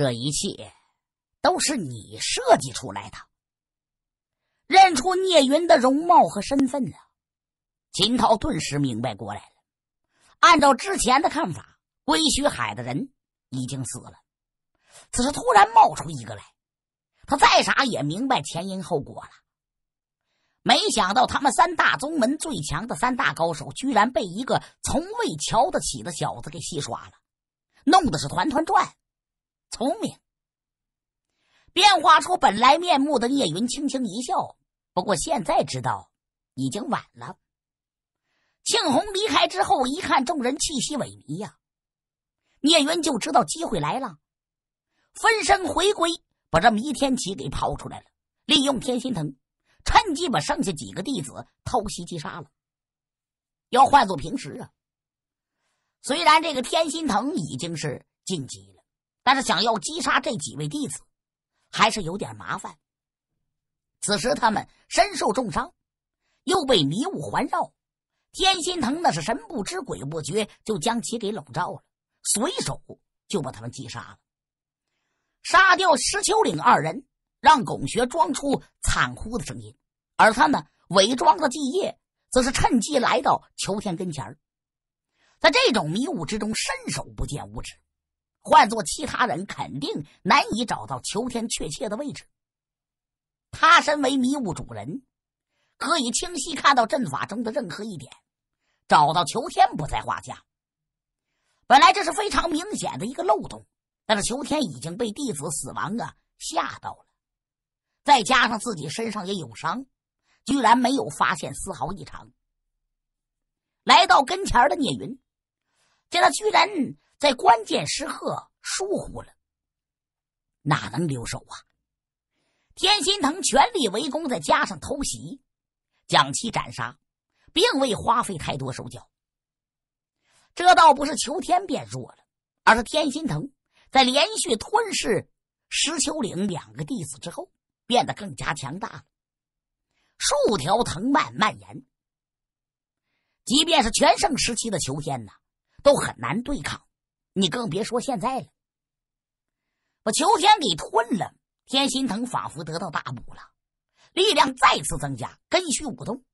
这一切都是你设计出来的。认出聂云的容貌和身份了，秦涛顿时明白过来了。按照之前的看法，归墟海的人已经死了，此时突然冒出一个来，他再傻也明白前因后果了。没想到他们三大宗门最强的三大高手，居然被一个从未瞧得起的小子给戏耍了，弄得是团团转。聪明，变化出本来面目的聂云轻轻一笑。不过现在知道已经晚了。庆红离开之后，一看众人气息萎靡呀，聂云就知道机会来了。分身回归，把这弥天启给抛出来了，利用天心藤，趁机把剩下几个弟子偷袭击杀了。要换做平时啊，虽然这个天心藤已经是晋级了。但是想要击杀这几位弟子，还是有点麻烦。此时他们身受重伤，又被迷雾环绕，天心藤那是神不知鬼不觉就将其给笼罩了，随手就把他们击杀了。杀掉石秋岭二人，让拱穴装出惨呼的声音，而他呢，伪装的继夜则是趁机来到裘天跟前在这种迷雾之中，伸手不见五指。换做其他人，肯定难以找到裘天确切的位置。他身为迷雾主人，可以清晰看到阵法中的任何一点，找到裘天不在话下。本来这是非常明显的一个漏洞，但是裘天已经被弟子死亡啊吓到了，再加上自己身上也有伤，居然没有发现丝毫异常。来到跟前的聂云，见他居然。在关键时刻疏忽了，哪能留手啊？天心藤全力围攻，再加上偷袭，将其斩杀，并未花费太多手脚。这倒不是秋天变弱了，而是天心藤在连续吞噬石秋岭两个弟子之后，变得更加强大了。数条藤蔓蔓延，即便是全盛时期的秋天呢，都很难对抗。你更别说现在了，把裘天给吞了。天心藤仿佛得到大补了，力量再次增加，根须舞动，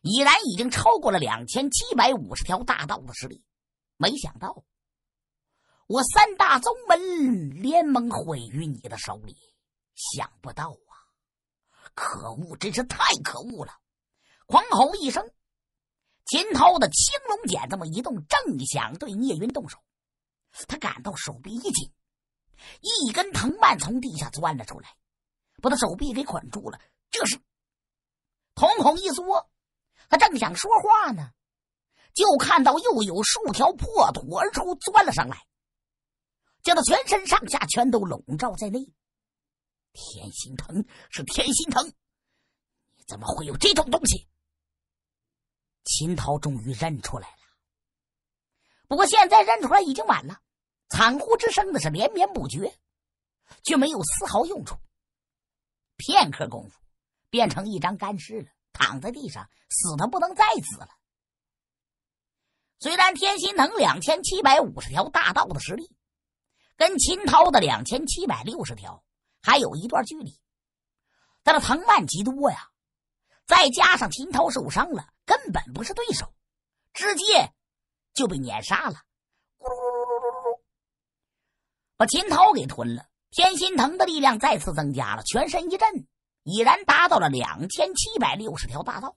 已然已经超过了两千七百五十条大道的实力。没想到，我三大宗门联盟毁于你的手里，想不到啊！可恶，真是太可恶了！狂吼一声，秦涛的青龙剑这么一动，正想对聂云动手。他感到手臂一紧，一根藤蔓从地下钻了出来，把他手臂给捆住了。这时，瞳孔一缩，他正想说话呢，就看到又有数条破土而出，钻了上来，将他全身上下全都笼罩在内。天心藤是天心藤，你怎么会有这种东西？秦涛终于认出来了。不过现在认出来已经晚了，惨呼之声的是连绵不绝，却没有丝毫用处。片刻功夫，变成一张干尸了，躺在地上，死的不能再死了。虽然天心能两千七百五十条大道的实力，跟秦涛的两千七百六十条还有一段距离，但是藤蔓极多呀，再加上秦涛受伤了，根本不是对手，直接。就被碾杀了，咕噜噜噜噜噜，把秦涛给吞了。天心藤的力量再次增加了，全身一震，已然达到了两千七百六十条大道。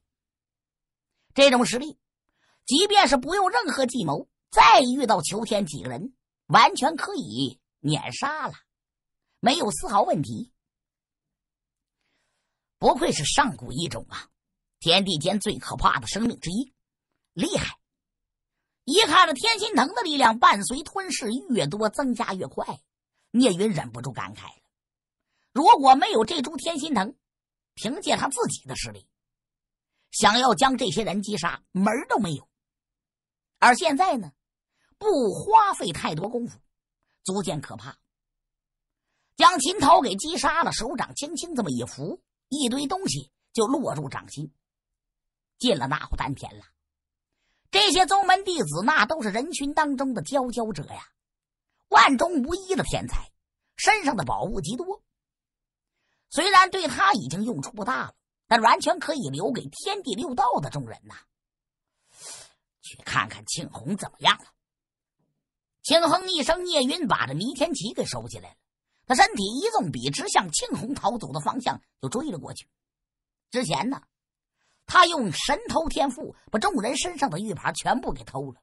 这种实力，即便是不用任何计谋，再遇到裘天几个人，完全可以碾杀了，没有丝毫问题。不愧是上古异种啊，天地间最可怕的生命之一，厉害！一看着天心藤的力量伴随吞噬越多增加越快，聂云忍不住感慨了。如果没有这株天心藤，凭借他自己的实力，想要将这些人击杀，门儿都没有。而现在呢，不花费太多功夫，足见可怕。将秦涛给击杀了，手掌轻轻这么一扶，一堆东西就落入掌心，进了那户丹田了。这些宗门弟子，那都是人群当中的佼佼者呀，万中无一的天才，身上的宝物极多。虽然对他已经用处不大了，但完全可以留给天地六道的众人呐。去看看庆红怎么样了。庆哼一声，聂云把这弥天旗给收起来了。他身体一纵，笔直向庆红逃走的方向就追了过去。之前呢？他用神偷天赋把众人身上的玉牌全部给偷了，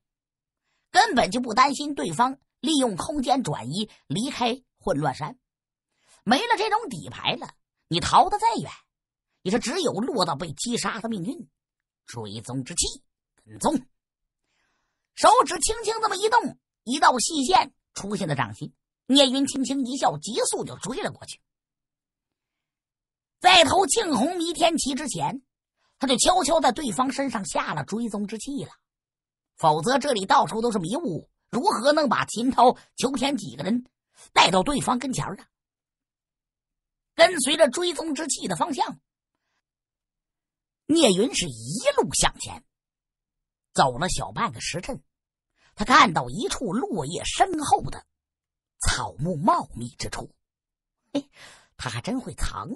根本就不担心对方利用空间转移离开混乱山。没了这种底牌了，你逃得再远，也是只有落到被击杀的命运。追踪之气，跟踪。手指轻轻这么一动，一道细线出现在掌心。聂云轻轻一笑，急速就追了过去。在偷庆红弥天旗之前。他就悄悄在对方身上下了追踪之气了，否则这里到处都是迷雾，如何能把秦涛、裘天几个人带到对方跟前儿呢？跟随着追踪之气的方向，聂云是一路向前，走了小半个时辰，他看到一处落叶深厚的草木茂密之处，哎，他还真会藏。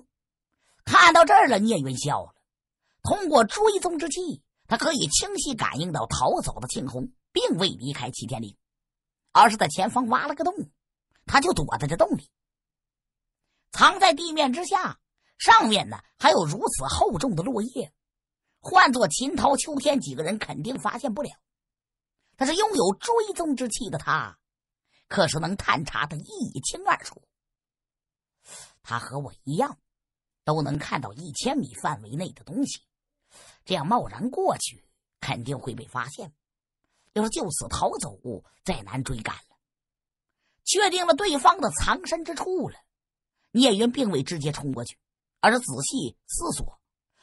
看到这儿了，聂云笑了。通过追踪之气，他可以清晰感应到逃走的庆红并未离开齐天岭，而是在前方挖了个洞，他就躲在这洞里，藏在地面之下。上面呢还有如此厚重的落叶，换做秦涛、秋天几个人肯定发现不了。但是拥有追踪之气的他，可是能探查的一清二楚。他和我一样，都能看到一千米范围内的东西。这样贸然过去，肯定会被发现。要是就此逃走，再难追赶了。确定了对方的藏身之处了，聂云并未直接冲过去，而是仔细思索。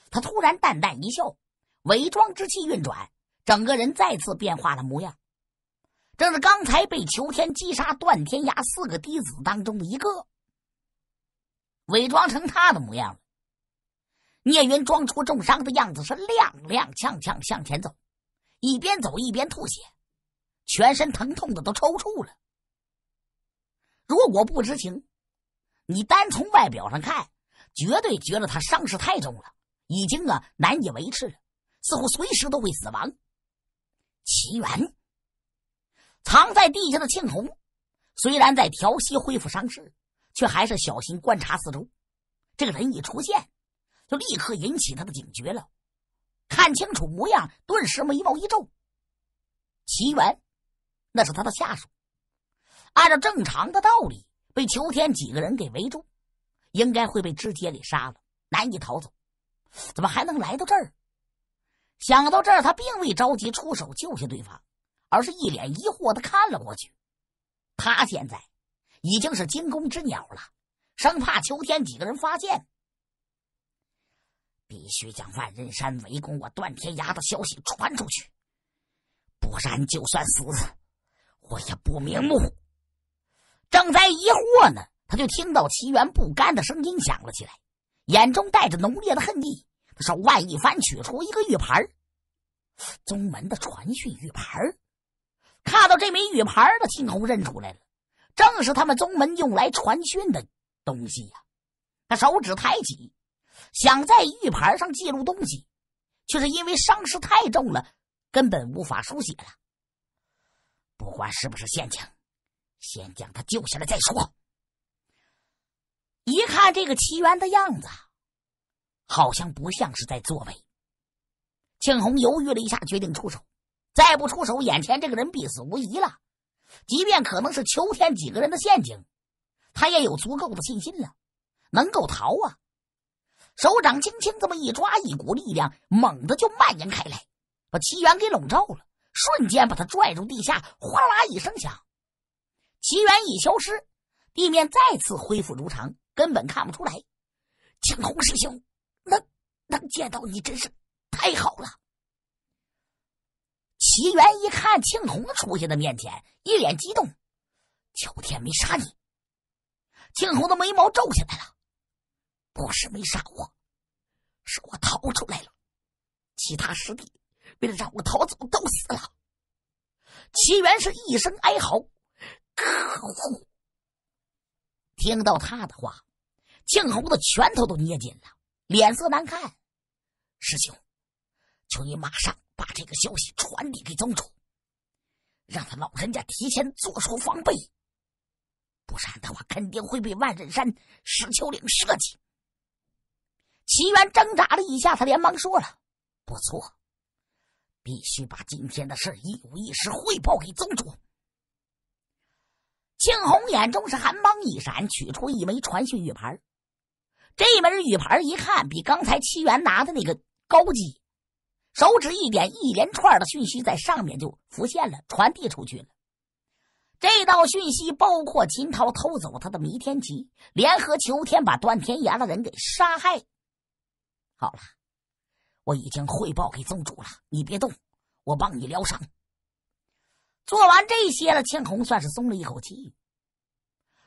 他突然淡淡一笑，伪装之气运转，整个人再次变化了模样。正是刚才被裘天击杀段天涯四个弟子当中的一个，伪装成他的模样了。聂云装出重伤的样子，是踉踉跄跄向前走，一边走一边吐血，全身疼痛的都抽搐了。如果不知情，你单从外表上看，绝对觉得他伤势太重了，已经啊难以维持了，似乎随时都会死亡。奇缘藏在地下的庆红，虽然在调息恢复伤势，却还是小心观察四周。这个人一出现。就立刻引起他的警觉了，看清楚模样，顿时眉毛一皱。齐源，那是他的下属，按照正常的道理，被裘天几个人给围住，应该会被直接给杀了，难以逃走。怎么还能来到这儿？想到这儿，他并未着急出手救下对方，而是一脸疑惑的看了过去。他现在已经是惊弓之鸟了，生怕裘天几个人发现。必须将万仞山围攻我断天涯的消息传出去，不然就算死，我也不瞑目。正在疑惑呢，他就听到齐元不甘的声音响了起来，眼中带着浓烈的恨意。他手腕一翻，取出一个玉牌，宗门的传讯玉牌。看到这枚玉牌，的青红认出来了，正是他们宗门用来传讯的东西呀。他手指抬起。想在玉牌上记录东西，却是因为伤势太重了，根本无法书写了。不管是不是陷阱，先将他救下来再说。一看这个奇缘的样子，好像不像是在作伪。庆红犹豫了一下，决定出手。再不出手，眼前这个人必死无疑了。即便可能是秋天几个人的陷阱，他也有足够的信心了，能够逃啊。手掌轻轻这么一抓，一股力量猛地就蔓延开来，把奇缘给笼罩了，瞬间把他拽入地下，哗啦一声响，奇缘已消失，地面再次恢复如常，根本看不出来。青红师兄，能能见到你真是太好了。奇缘一看庆红出现在面前，一脸激动。乔天没杀你。庆红的眉毛皱起来了。不是没杀我，是我逃出来了。其他师弟为了让我逃走都死了。齐元是一声哀嚎，可恶！听到他的话，静红的拳头都捏紧了，脸色难看。师兄，求你马上把这个消息传递给宗主，让他老人家提前做出防备，不然的话，肯定会被万仞山石丘岭设计。齐元挣扎了一下，他连忙说了：“不错，必须把今天的事一五一十汇报给宗主。”庆红眼中是寒芒一闪，取出一枚传讯玉牌。这枚玉牌一看比刚才齐元拿的那个高级，手指一点，一连串的讯息在上面就浮现了，传递出去了。这道讯息包括秦涛偷走他的弥天旗，联合裘天把段天涯的人给杀害。好了，我已经汇报给宗主了。你别动，我帮你疗伤。做完这些了，千红算是松了一口气。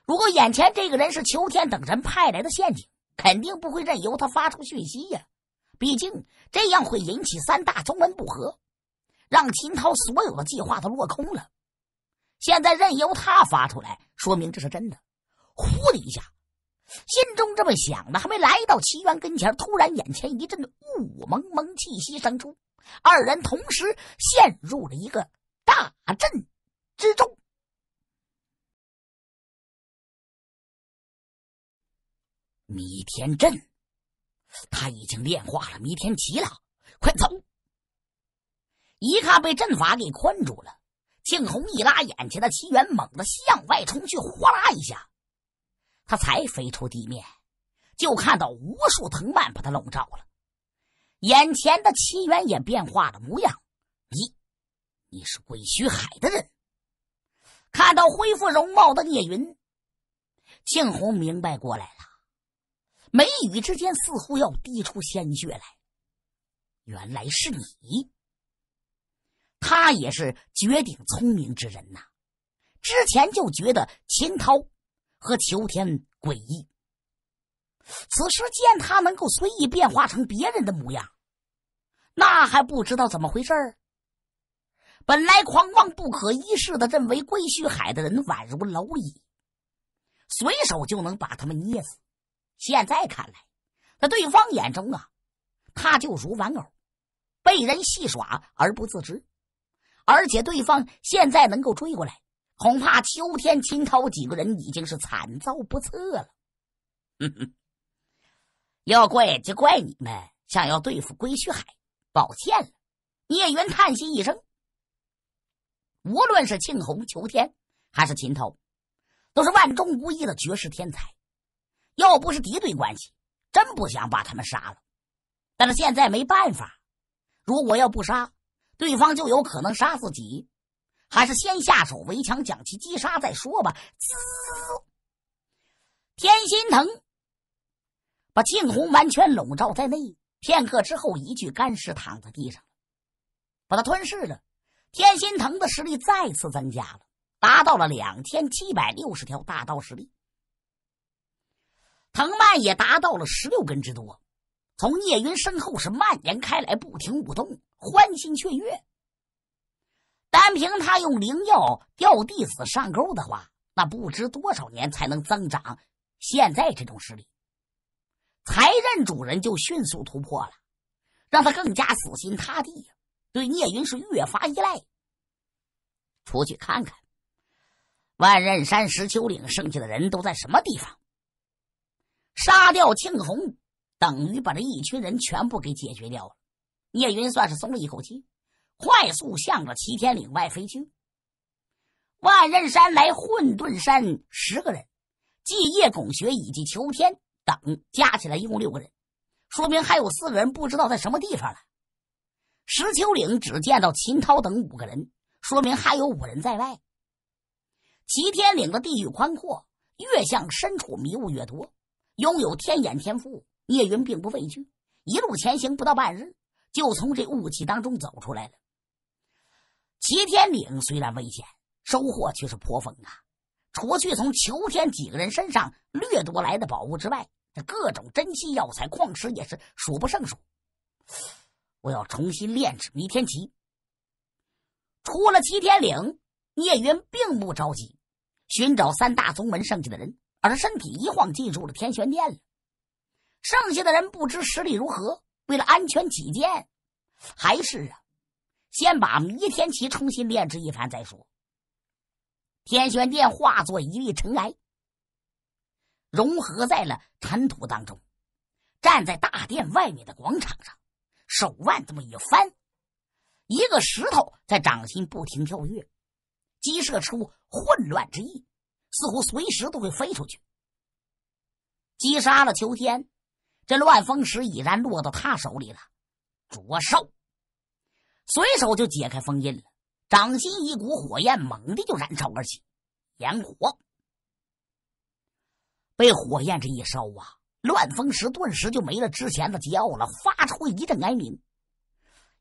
如果眼前这个人是秋天等人派来的陷阱，肯定不会任由他发出讯息呀。毕竟这样会引起三大宗门不和，让秦涛所有的计划都落空了。现在任由他发出来，说明这是真的。呼的一下。心中这么想的，还没来到齐元跟前，突然眼前一阵雾蒙蒙，气息生出，二人同时陷入了一个大阵之中。弥天阵，他已经炼化了弥天旗了，快走！一看被阵法给困住了，庆红一拉眼前的齐元，猛地向外冲去，哗啦一下。他才飞出地面，就看到无数藤蔓把他笼罩了。眼前的奇缘也变化了模样。你，你是鬼虚海的人？看到恢复容貌的聂云，庆红明白过来了，眉宇之间似乎要滴出鲜血来。原来是你。他也是绝顶聪明之人呐，之前就觉得秦涛。和秋天诡异，此时见他能够随意变化成别人的模样，那还不知道怎么回事儿。本来狂妄不可一世的，认为归墟海的人宛如蝼蚁，随手就能把他们捏死。现在看来，在对方眼中啊，他就如玩偶，被人戏耍而不自知。而且对方现在能够追过来。恐怕秋天、秦涛几个人已经是惨遭不测了。哼哼，要怪就怪你们想要对付归墟海，抱歉了。聂云叹息一声，无论是庆红、秋天还是秦涛，都是万中无一的绝世天才。要不是敌对关系，真不想把他们杀了。但是现在没办法，如果要不杀，对方就有可能杀自己。还是先下手为强，将其击杀再说吧。滋！天心疼，把杏红完全笼罩在内。片刻之后，一具干尸躺在地上，把它吞噬了。天心疼的实力再次增加了，达到了两千七百六十条大道实力。藤蔓也达到了十六根之多，从聂云身后是蔓延开来，不停舞动，欢欣雀跃。单凭他用灵药钓弟子上钩的话，那不知多少年才能增长。现在这种实力，才任主人就迅速突破了，让他更加死心塌地呀。对聂云是越发依赖。出去看看，万仞山石丘岭剩下的人都在什么地方？杀掉庆红，等于把这一群人全部给解决掉了。聂云算是松了一口气。快速向着齐天岭外飞去。万仞山来混沌山十个人，季叶拱学以及裘天等加起来一共六个人，说明还有四个人不知道在什么地方了。石丘岭只见到秦涛等五个人，说明还有五人在外。齐天岭的地域宽阔，越向深处迷雾越多。拥有天眼天赋，聂云并不畏惧，一路前行不到半日，就从这雾气当中走出来了。齐天岭虽然危险，收获却是颇丰啊！除去从裘天几个人身上掠夺来的宝物之外，这各种珍稀药材、矿石也是数不胜数。我要重新炼制弥天旗。出了齐天岭，聂云并不着急寻找三大宗门剩下的人，而身体一晃进入了天玄殿了。剩下的人不知实力如何，为了安全起见，还是啊。先把弥天旗重新炼制一番再说。天玄殿化作一粒尘埃，融合在了尘土当中。站在大殿外面的广场上，手腕这么一翻，一个石头在掌心不停跳跃，激射出混乱之意，似乎随时都会飞出去。击杀了秋天，这乱风石已然落到他手里了。灼寿。随手就解开封印了，掌心一股火焰猛地就燃烧而起，炎火。被火焰这一烧啊，乱风石顿时就没了之前的桀骜了，发出一阵哀鸣，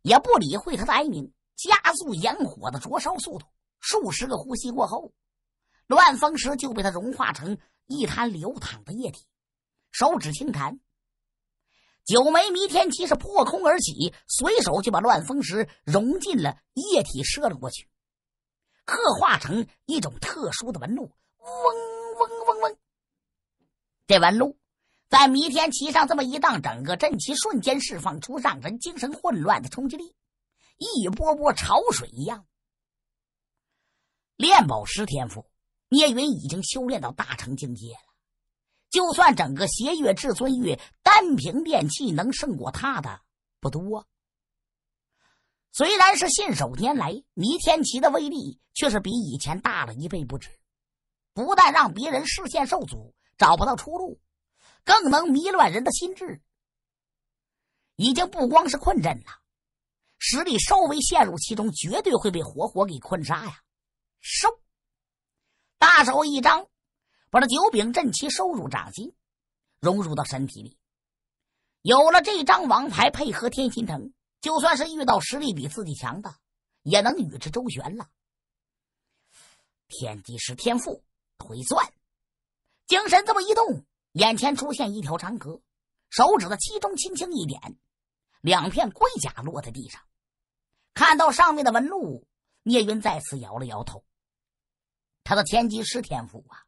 也不理会他的哀鸣，加速炎火的灼烧速度。数十个呼吸过后，乱风石就被他融化成一滩流淌的液体，手指轻弹。九枚弥天旗是破空而起，随手就把乱风石融进了液体，射了过去，刻画成一种特殊的纹路。嗡嗡嗡嗡，这纹路在弥天旗上这么一荡，整个阵旗瞬间释放出让人精神混乱的冲击力，一波波潮水一样。炼宝石天赋，聂云已经修炼到大成境界了。就算整个邪月至尊域，单凭练气能胜过他的不多。虽然是信手拈来，弥天奇的威力却是比以前大了一倍不止。不但让别人视线受阻，找不到出路，更能迷乱人的心智。已经不光是困阵了，实力稍微陷入其中，绝对会被活活给困杀呀！收，大手一张。把这九柄阵旗收入掌心，融入到身体里。有了这张王牌，配合天心藤，就算是遇到实力比自己强的，也能与之周旋了。天机师天赋，腿算，精神这么一动，眼前出现一条长河，手指的其中轻轻一点，两片龟甲落在地上。看到上面的纹路，聂云再次摇了摇头。他的天机师天赋啊！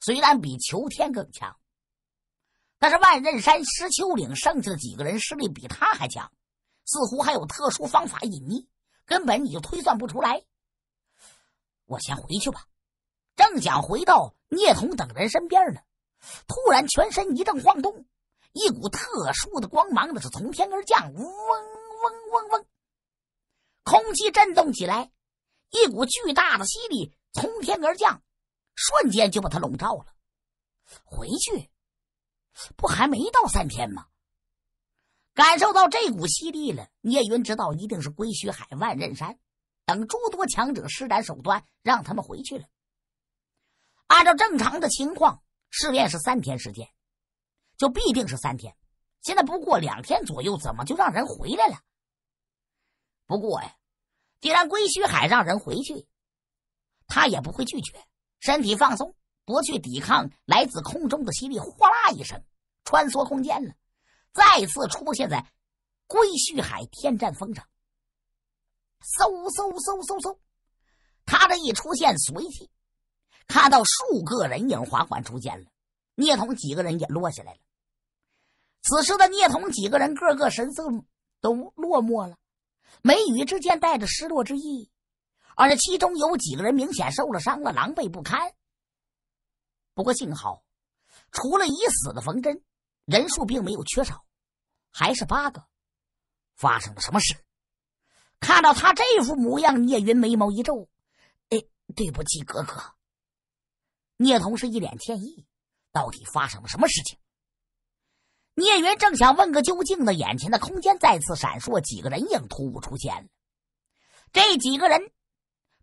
虽然比裘天更强，但是万仞山石丘岭剩下的几个人实力比他还强，似乎还有特殊方法隐匿，根本你就推算不出来。我先回去吧。正想回到聂童等人身边呢，突然全身一阵晃动，一股特殊的光芒那是从天而降，嗡嗡嗡嗡，空气震动起来，一股巨大的吸力从天而降。瞬间就把他笼罩了。回去不还没到三天吗？感受到这股吸力了，聂云知道一定是归墟海、万仞山等诸多强者施展手段让他们回去了。按照正常的情况，试炼是三天时间，就必定是三天。现在不过两天左右，怎么就让人回来了？不过呀，既然归墟海让人回去，他也不会拒绝。身体放松，不去抵抗来自空中的吸力，哗啦一声，穿梭空间了，再次出现在归墟海天战峰上。嗖嗖嗖嗖嗖，他这一出现，随即看到数个人影缓缓出现了，聂童几个人也落下来了。此时的聂童几个人个个神色都落寞了，眉宇之间带着失落之意。而且其中有几个人明显受了伤了，狼狈不堪。不过幸好，除了已死的冯真，人数并没有缺少，还是八个。发生了什么事？看到他这副模样，聂云眉毛一皱：“哎，对不起，哥哥。”聂童是一脸歉意。到底发生了什么事情？聂云正想问个究竟呢，眼前的空间再次闪烁，几个人影突兀出现了。这几个人。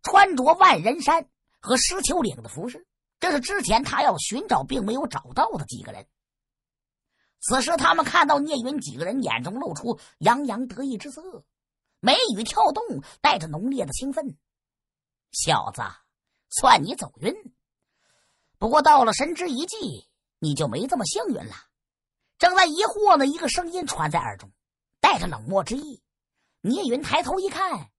穿着万人山和狮丘岭的服饰，这是之前他要寻找并没有找到的几个人。此时他们看到聂云几个人眼中露出洋洋得意之色，眉宇跳动，带着浓烈的兴奋。小子，算你走运。不过到了神之遗迹，你就没这么幸运了。正在疑惑呢，一个声音传在耳中，带着冷漠之意。聂云抬头一看。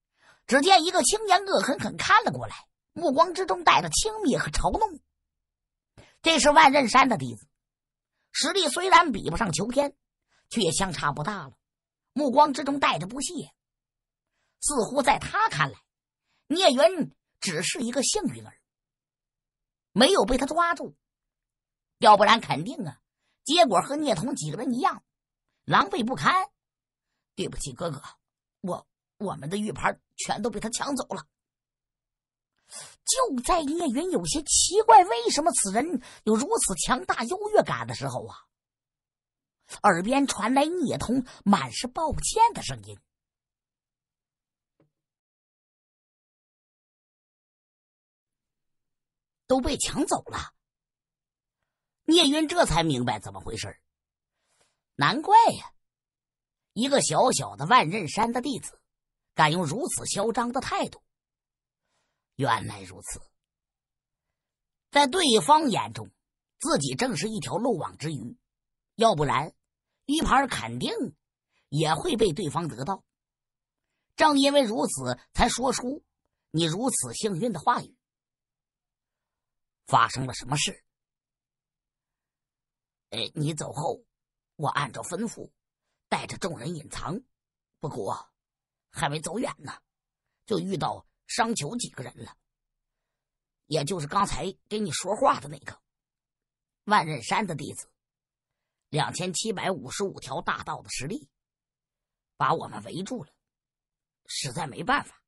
只见一个青年恶狠狠看了过来，目光之中带着轻蔑和嘲弄。这是万仞山的弟子，实力虽然比不上裘天，却也相差不大了。目光之中带着不屑，似乎在他看来，聂云只是一个幸运儿，没有被他抓住，要不然肯定啊，结果和聂童几个人一样，狼狈不堪。对不起，哥哥，我。我们的玉牌全都被他抢走了。就在聂云有些奇怪，为什么此人有如此强大优越感的时候啊，耳边传来聂童满是抱歉的声音：“都被抢走了。”聂云这才明白怎么回事难怪呀，一个小小的万仞山的弟子。敢用如此嚣张的态度，原来如此，在对方眼中，自己正是一条漏网之鱼，要不然，一盘肯定也会被对方得到。正因为如此，才说出你如此幸运的话语。发生了什么事？哎，你走后，我按照吩咐，带着众人隐藏，不过。还没走远呢，就遇到商丘几个人了，也就是刚才跟你说话的那个，万仞山的弟子，两千七百五十五条大道的实力，把我们围住了，实在没办法，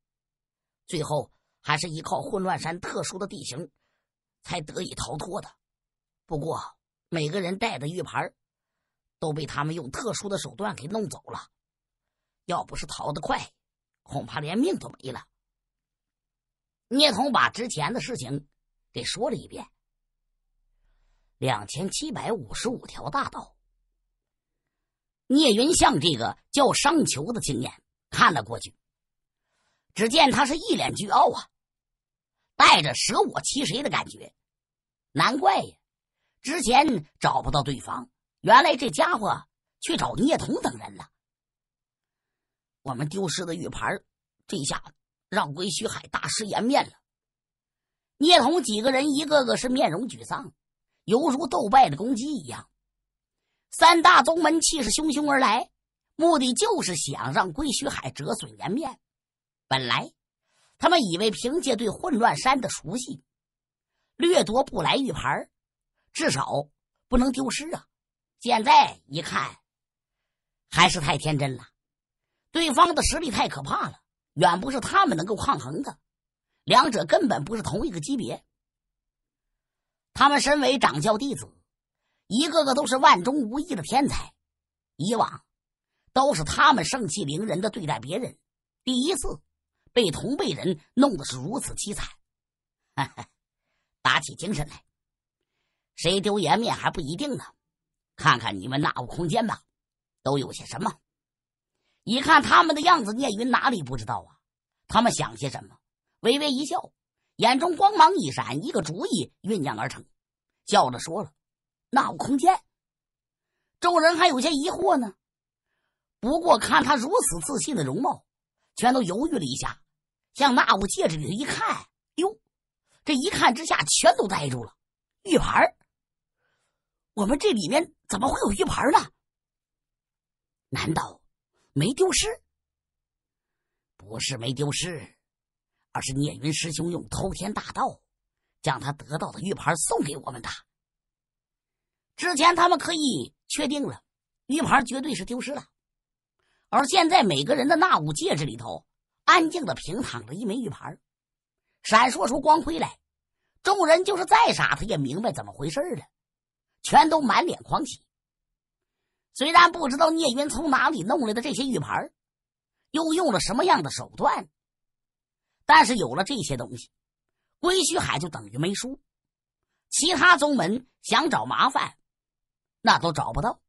最后还是依靠混乱山特殊的地形，才得以逃脱的。不过每个人带的玉牌，都被他们用特殊的手段给弄走了，要不是逃得快。恐怕连命都没了。聂童把之前的事情给说了一遍。两千七百五十五条大道，聂云向这个叫商丘的青年看了过去，只见他是一脸倨傲啊，带着舍我其谁的感觉。难怪呀，之前找不到对方，原来这家伙去找聂童等人了。我们丢失的玉牌，这下让归墟海大失颜面了。聂童几个人一个个是面容沮丧，犹如斗败的公鸡一样。三大宗门气势汹汹而来，目的就是想让归墟海折损颜面。本来他们以为凭借对混乱山的熟悉，掠夺不来玉牌，至少不能丢失啊。现在一看，还是太天真了。对方的实力太可怕了，远不是他们能够抗衡的，两者根本不是同一个级别。他们身为掌教弟子，一个个都是万中无一的天才，以往都是他们盛气凌人的对待别人，第一次被同辈人弄得是如此凄惨。打起精神来，谁丢颜面还不一定呢。看看你们那屋空间吧，都有些什么。一看他们的样子，聂云哪里不知道啊？他们想些什么？微微一笑，眼中光芒一闪，一个主意酝酿而成，笑着说了：“那我空间。”众人还有些疑惑呢。不过看他如此自信的容貌，全都犹豫了一下，向那物戒指里头一看，哟，这一看之下，全都呆住了。玉牌我们这里面怎么会有玉牌呢？难道？没丢失，不是没丢失，而是聂云师兄用偷天大道，将他得到的玉牌送给我们的。之前他们可以确定了，玉牌绝对是丢失了，而现在每个人的纳武戒指里头，安静的平躺着一枚玉牌，闪烁出光辉来。众人就是再傻，他也明白怎么回事了，全都满脸狂喜。虽然不知道聂云从哪里弄来的这些玉牌，又用了什么样的手段，但是有了这些东西，归墟海就等于没输。其他宗门想找麻烦，那都找不到。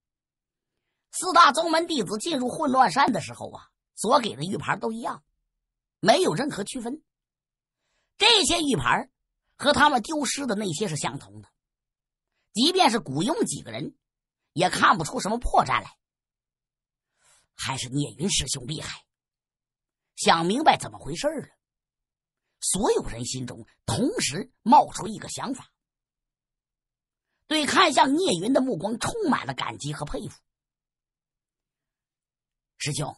四大宗门弟子进入混乱山的时候啊，所给的玉牌都一样，没有任何区分。这些玉牌和他们丢失的那些是相同的，即便是古庸几个人。也看不出什么破绽来，还是聂云师兄厉害，想明白怎么回事了。所有人心中同时冒出一个想法，对看向聂云的目光充满了感激和佩服。师兄，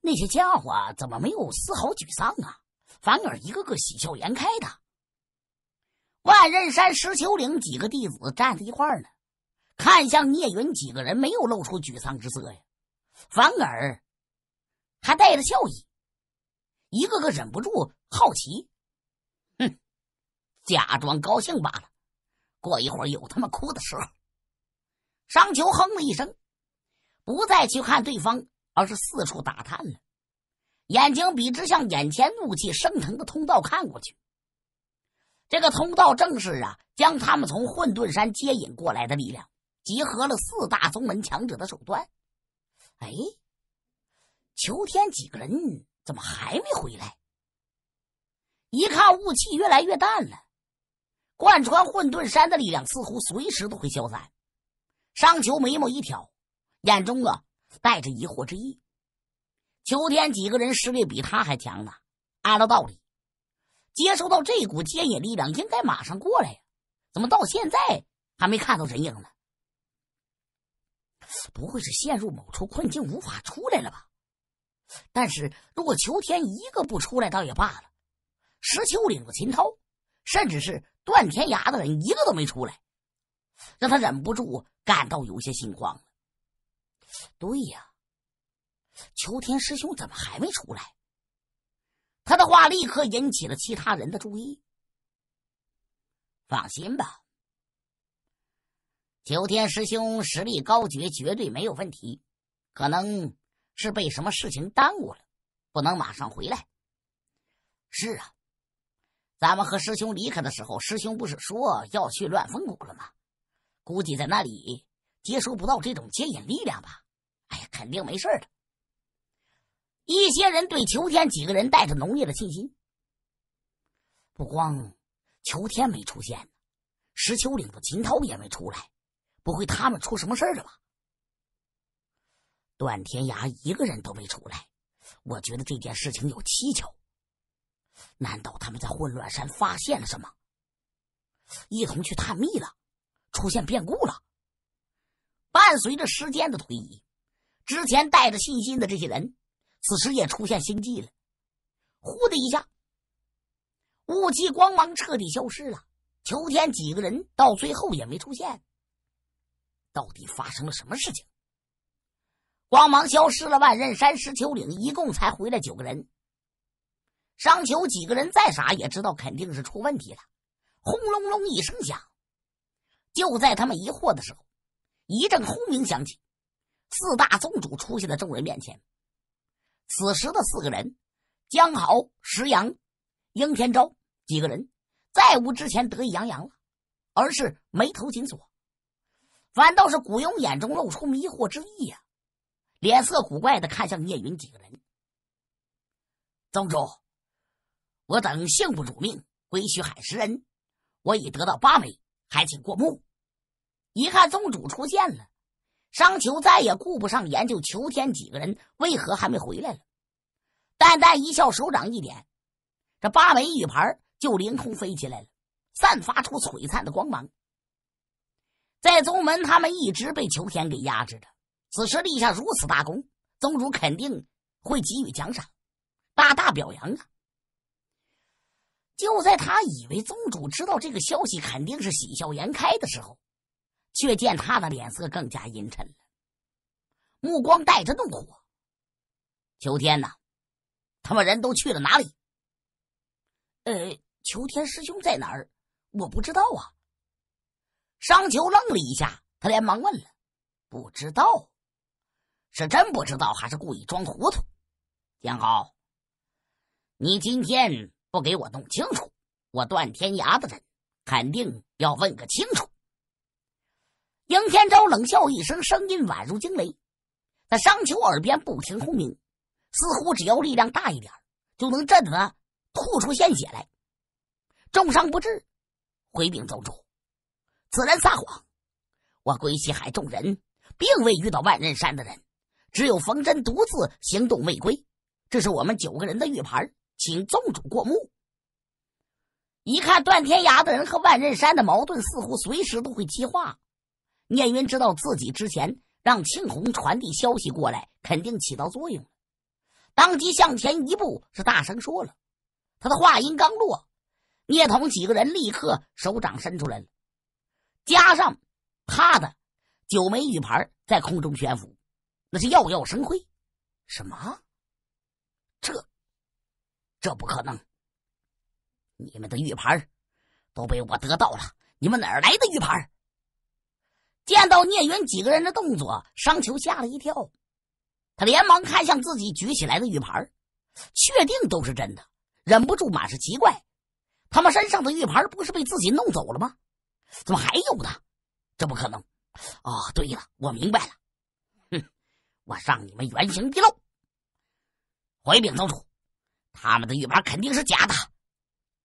那些家伙怎么没有丝毫沮丧啊？反而一个个喜笑颜开的。万仞山石秋岭几个弟子站在一块儿呢。看向聂云几个人，没有露出沮丧之色呀，反而还带着笑意，一个个忍不住好奇。哼，假装高兴罢了。过一会儿有他们哭的时候。商丘哼了一声，不再去看对方，而是四处打探了，眼睛笔直向眼前怒气升腾的通道看过去。这个通道正是啊，将他们从混沌山接引过来的力量。集合了四大宗门强者的手段，哎，秋天几个人怎么还没回来？一看雾气越来越淡了，贯穿混沌山的力量似乎随时都会消散。商丘眉毛一挑，眼中啊带着疑惑之意。秋天几个人实力比他还强呢，按照道理，接收到这股剑引力量应该马上过来呀，怎么到现在还没看到人影呢？不会是陷入某处困境无法出来了吧？但是如果裘天一个不出来倒也罢了，石秋领着秦涛，甚至是段天涯的人一个都没出来，让他忍不住感到有些心慌了。对呀，裘天师兄怎么还没出来？他的话立刻引起了其他人的注意。放心吧。九天师兄实力高绝，绝对没有问题。可能是被什么事情耽误了，不能马上回来。是啊，咱们和师兄离开的时候，师兄不是说要去乱峰谷了吗？估计在那里接收不到这种接引力量吧。哎呀，肯定没事的。一些人对秋天几个人带着浓烈的信心。不光秋天没出现，石秋岭的秦涛也没出来。不会，他们出什么事儿了吧？段天涯一个人都没出来，我觉得这件事情有蹊跷。难道他们在混乱山发现了什么？一同去探秘了，出现变故了。伴随着时间的推移，之前带着信心的这些人，此时也出现心悸了。呼的一下，雾气光芒彻底消失了。秋天几个人到最后也没出现。到底发生了什么事情？光芒消失了，万仞山石丘岭一共才回来九个人。商丘几个人再傻也知道肯定是出问题了。轰隆隆一声响，就在他们疑惑的时候，一阵轰鸣响起，四大宗主出现在众人面前。此时的四个人，江豪、石阳、应天昭几个人再无之前得意洋洋了，而是眉头紧锁。反倒是古庸眼中露出迷惑之意呀，脸色古怪的看向聂云几个人。宗主，我等幸不辱命，归墟海石人，我已得到八枚，还请过目。一看宗主出现了，商求再也顾不上研究裘天几个人为何还没回来了，淡淡一笑，手掌一点，这八枚玉盘就凌空飞起来了，散发出璀璨的光芒。在宗门，他们一直被裘天给压制着。此时立下如此大功，宗主肯定会给予奖赏，大大表扬啊！就在他以为宗主知道这个消息肯定是喜笑颜开的时候，却见他的脸色更加阴沉了，目光带着怒火。裘天呐，他们人都去了哪里？呃，裘天师兄在哪儿？我不知道啊。商丘愣了一下，他连忙问了：“不知道，是真不知道还是故意装糊涂？”杨豪，你今天不给我弄清楚，我段天涯的人肯定要问个清楚。应天昭冷笑一声，声音宛如惊雷，在商丘耳边不停轰鸣，似乎只要力量大一点，就能震得吐出鲜血来，重伤不治。回禀宗主。此人撒谎！我归西海众人并未遇到万仞山的人，只有冯真独自行动未归。这是我们九个人的玉牌，请宗主过目。一看，段天涯的人和万仞山的矛盾似乎随时都会激化。聂云知道自己之前让庆红传递消息过来，肯定起到作用了，当即向前一步，是大声说了。他的话音刚落，聂童几个人立刻手掌伸出来了。加上他的九枚玉牌在空中悬浮，那是耀耀生辉。什么？这这不可能！你们的玉牌都被我得到了，你们哪来的玉牌？见到聂云几个人的动作，商丘吓了一跳，他连忙看向自己举起来的玉牌，确定都是真的，忍不住满是奇怪：他们身上的玉牌不是被自己弄走了吗？怎么还有呢？这不可能！哦，对了，我明白了。哼，我让你们原形毕露。回禀宗主，他们的玉牌肯定是假的，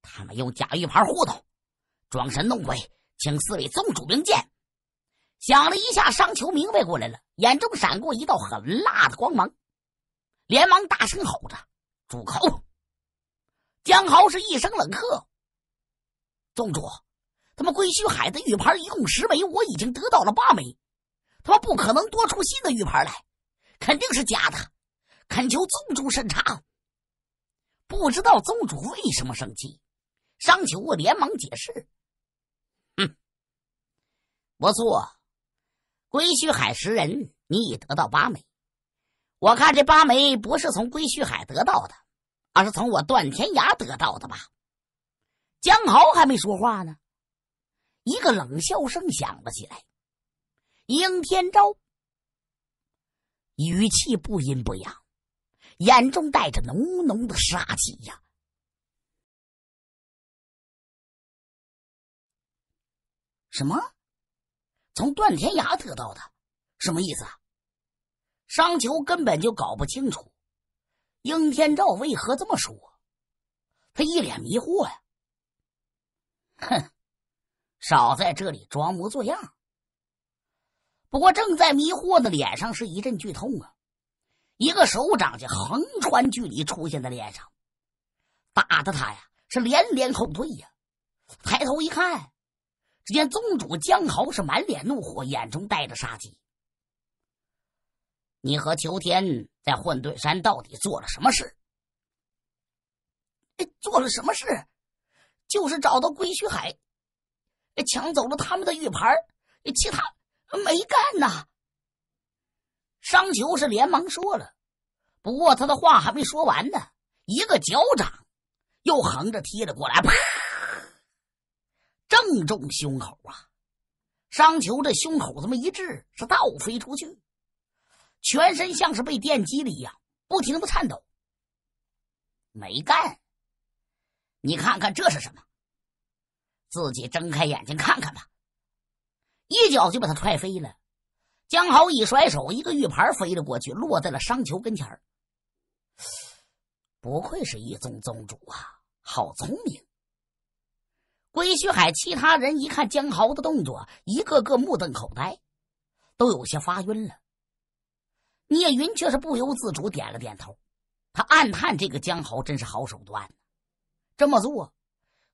他们用假玉牌糊弄，装神弄鬼，请四位宗主明鉴。想了一下，商求明白过来了，眼中闪过一道狠辣的光芒，连忙大声吼着：“住口！”江豪是一声冷喝：“宗主。”他们归墟海的玉牌一共十枚，我已经得到了八枚，他们不可能多出新的玉牌来，肯定是假的。恳求宗主审查。不知道宗主为什么生气？商求，我连忙解释。嗯，不错，归墟海十人，你已得到八枚，我看这八枚不是从归墟海得到的，而是从我段天涯得到的吧？江豪还没说话呢。一个冷笑声响了起来，应天昭语气不阴不阳，眼中带着浓浓的杀气呀。什么？从段天涯得到的？什么意思啊？商丘根本就搞不清楚，应天照为何这么说，他一脸迷惑呀。哼。少在这里装模作样！不过正在迷惑的脸上是一阵剧痛啊！一个手掌就横穿距离出现在脸上，打的他呀是连连后退呀！抬头一看，只见宗主江豪是满脸怒火，眼中带着杀机。你和裘天在混沌山到底做了什么事？做了什么事？就是找到归墟海。抢走了他们的玉牌，其他没干呐。商求是连忙说了，不过他的话还没说完呢，一个脚掌又横着踢了过来，啪，正中胸口啊！商求这胸口这么一掷，是倒飞出去，全身像是被电击了一样，不停的颤抖。没干，你看看这是什么？自己睁开眼睛看看吧，一脚就把他踹飞了。江豪一甩手，一个玉盘飞了过去，落在了商丘跟前不愧是一宗宗主啊，好聪明！归墟海其他人一看江豪的动作，一个个目瞪口呆，都有些发晕了。聂云却是不由自主点了点头，他暗叹这个江豪真是好手段。这么做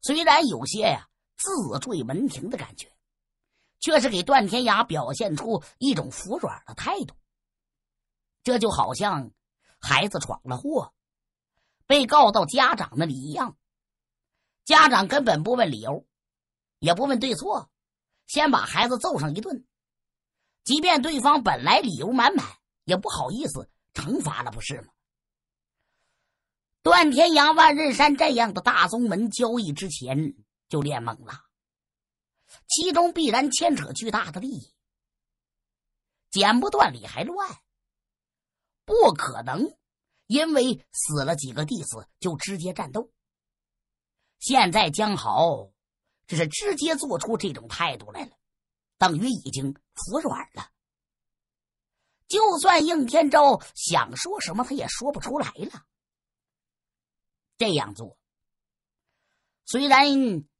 虽然有些呀。自坠门庭的感觉，却是给段天涯表现出一种服软的态度。这就好像孩子闯了祸，被告到家长那里一样，家长根本不问理由，也不问对错，先把孩子揍上一顿。即便对方本来理由满满，也不好意思惩罚了，不是吗？段天涯、万仞山这样的大宗门交易之前。就练懵了，其中必然牵扯巨大的利益，剪不断理还乱，不可能因为死了几个弟子就直接战斗。现在江豪这是直接做出这种态度来了，等于已经服软了。就算应天昭想说什么，他也说不出来了。这样做。虽然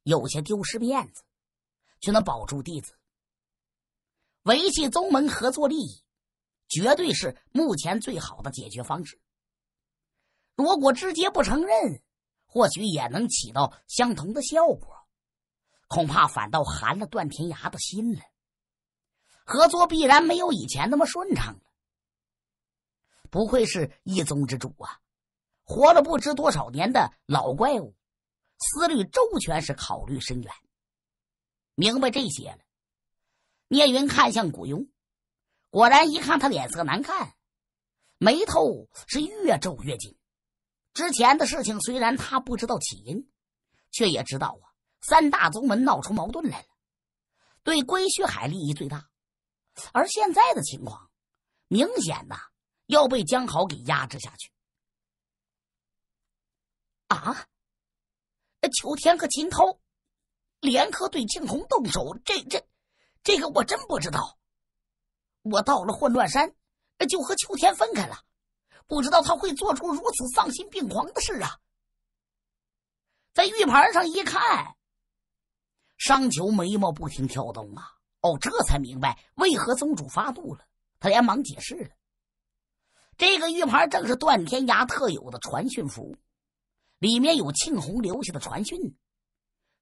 有些丢失面子，却能保住弟子，维系宗门合作利益，绝对是目前最好的解决方式。如果直接不承认，或许也能起到相同的效果，恐怕反倒寒了段天涯的心了。合作必然没有以前那么顺畅了。不愧是一宗之主啊，活了不知多少年的老怪物。思虑周全是考虑深远，明白这些了。聂云看向古庸，果然一看他脸色难看，眉头是越皱越紧。之前的事情虽然他不知道起因，却也知道啊，三大宗门闹出矛盾来了，对归墟海利益最大。而现在的情况，明显呐要被江豪给压制下去。啊！秋天和秦涛联合对青红动手，这这，这个我真不知道。我到了混乱山，就和秋天分开了，不知道他会做出如此丧心病狂的事啊！在玉盘上一看，商求眉毛不停跳动啊！哦，这才明白为何宗主发怒了。他连忙解释了，这个玉盘正是段天涯特有的传讯符。里面有庆红留下的传讯，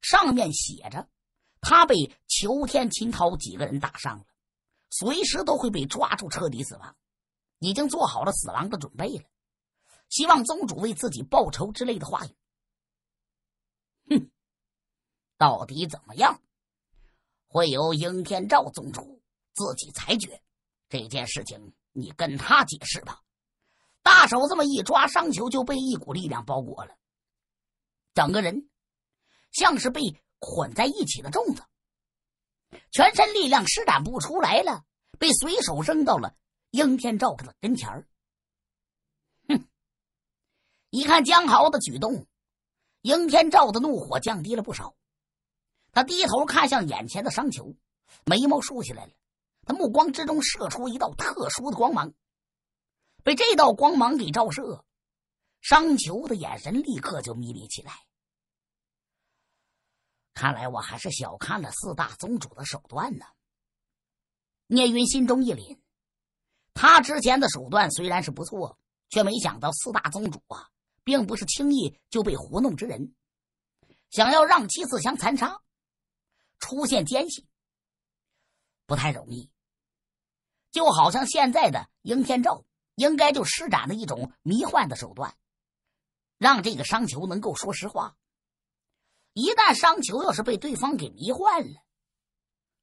上面写着：“他被裘天、秦涛几个人打伤了，随时都会被抓住，彻底死亡，已经做好了死亡的准备了。希望宗主为自己报仇之类的话语。”哼，到底怎么样？会由应天照宗主自己裁决。这件事情你跟他解释吧。大手这么一抓，商球就被一股力量包裹了。整个人像是被捆在一起的粽子，全身力量施展不出来了，被随手扔到了应天照的跟前儿。哼！一看江豪的举动，应天照的怒火降低了不少。他低头看向眼前的商球，眉毛竖起来了，他目光之中射出一道特殊的光芒，被这道光芒给照射。商求的眼神立刻就迷离起来，看来我还是小看了四大宗主的手段呢。聂云心中一凛，他之前的手段虽然是不错，却没想到四大宗主啊，并不是轻易就被糊弄之人，想要让七四相残杀，出现奸细，不太容易。就好像现在的应天咒，应该就施展了一种迷幻的手段。让这个商求能够说实话。一旦商求要是被对方给迷幻了，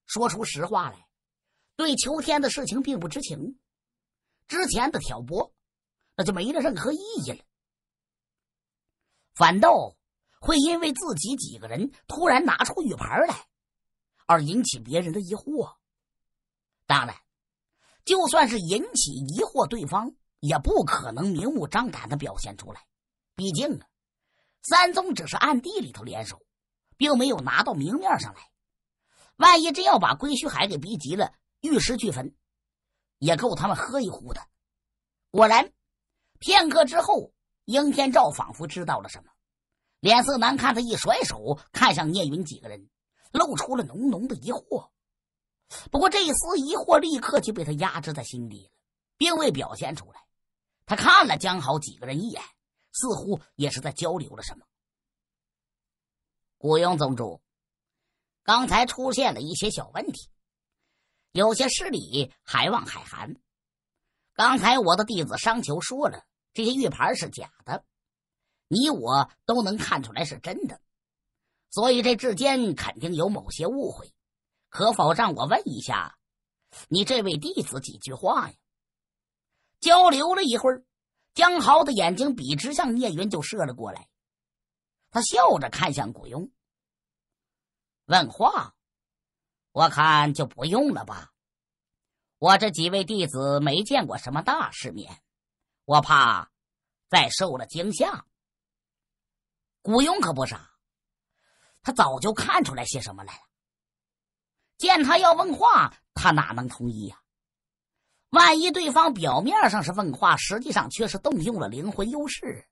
说出实话来，对秋天的事情并不知情，之前的挑拨那就没了任何意义了。反倒会因为自己几个人突然拿出玉牌来，而引起别人的疑惑。当然，就算是引起疑惑，对方也不可能明目张胆的表现出来。毕竟啊，三宗只是暗地里头联手，并没有拿到明面上来。万一真要把归墟海给逼急了，玉石俱焚，也够他们喝一壶的。果然，片刻之后，应天照仿佛知道了什么，脸色难看的一甩手，看向聂云几个人，露出了浓浓的疑惑。不过，这一丝疑惑立刻就被他压制在心底了，并未表现出来。他看了江豪几个人一眼。似乎也是在交流着什么。古庸宗主，刚才出现了一些小问题，有些失礼，还望海涵。刚才我的弟子商求说了，这些玉牌是假的，你我都能看出来是真的，所以这之间肯定有某些误会，可否让我问一下你这位弟子几句话呀？交流了一会儿。江豪的眼睛笔直向聂云就射了过来，他笑着看向古庸，问话：“我看就不用了吧？我这几位弟子没见过什么大世面，我怕再受了惊吓。”古庸可不傻，他早就看出来些什么来了。见他要问话，他哪能同意呀？万一对方表面上是问话，实际上却是动用了灵魂优势，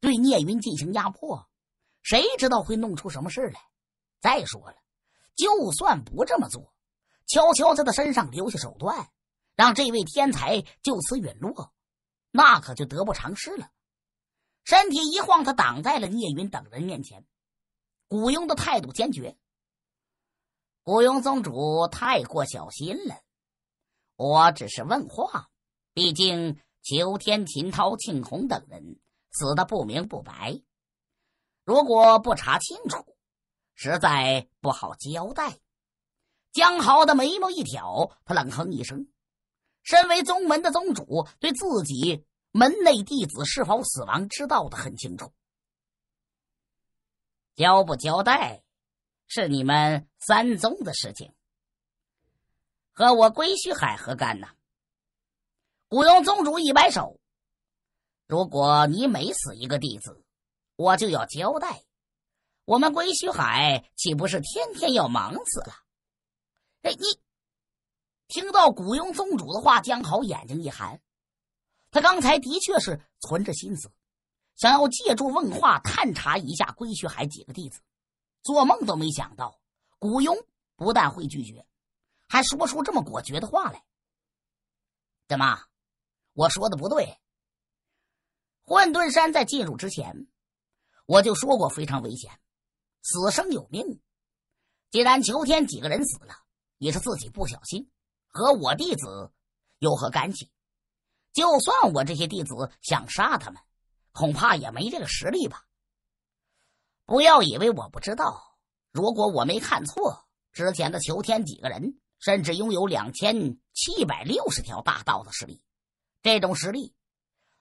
对聂云进行压迫，谁知道会弄出什么事来？再说了，就算不这么做，悄悄在他身上留下手段，让这位天才就此陨落，那可就得不偿失了。身体一晃，他挡在了聂云等人面前。古庸的态度坚决，古庸宗主太过小心了。我只是问话，毕竟裘天、秦涛、庆红等人死的不明不白，如果不查清楚，实在不好交代。江豪的眉毛一挑，他冷哼一声：“身为宗门的宗主，对自己门内弟子是否死亡知道的很清楚，交不交代是你们三宗的事情。”和我归虚海何干呢？古庸宗主一摆手：“如果你每死一个弟子，我就要交代，我们归虚海岂不是天天要忙死了？”哎，你听到古庸宗主的话，江豪眼睛一寒。他刚才的确是存着心思，想要借助问话探查一下归墟海几个弟子，做梦都没想到古庸不但会拒绝。还说出这么果决的话来？怎么，我说的不对？混沌山在进入之前，我就说过非常危险，死生有命。既然裘天几个人死了，也是自己不小心，和我弟子有何干系？就算我这些弟子想杀他们，恐怕也没这个实力吧。不要以为我不知道，如果我没看错，之前的裘天几个人。甚至拥有两千七百六十条大道的实力，这种实力，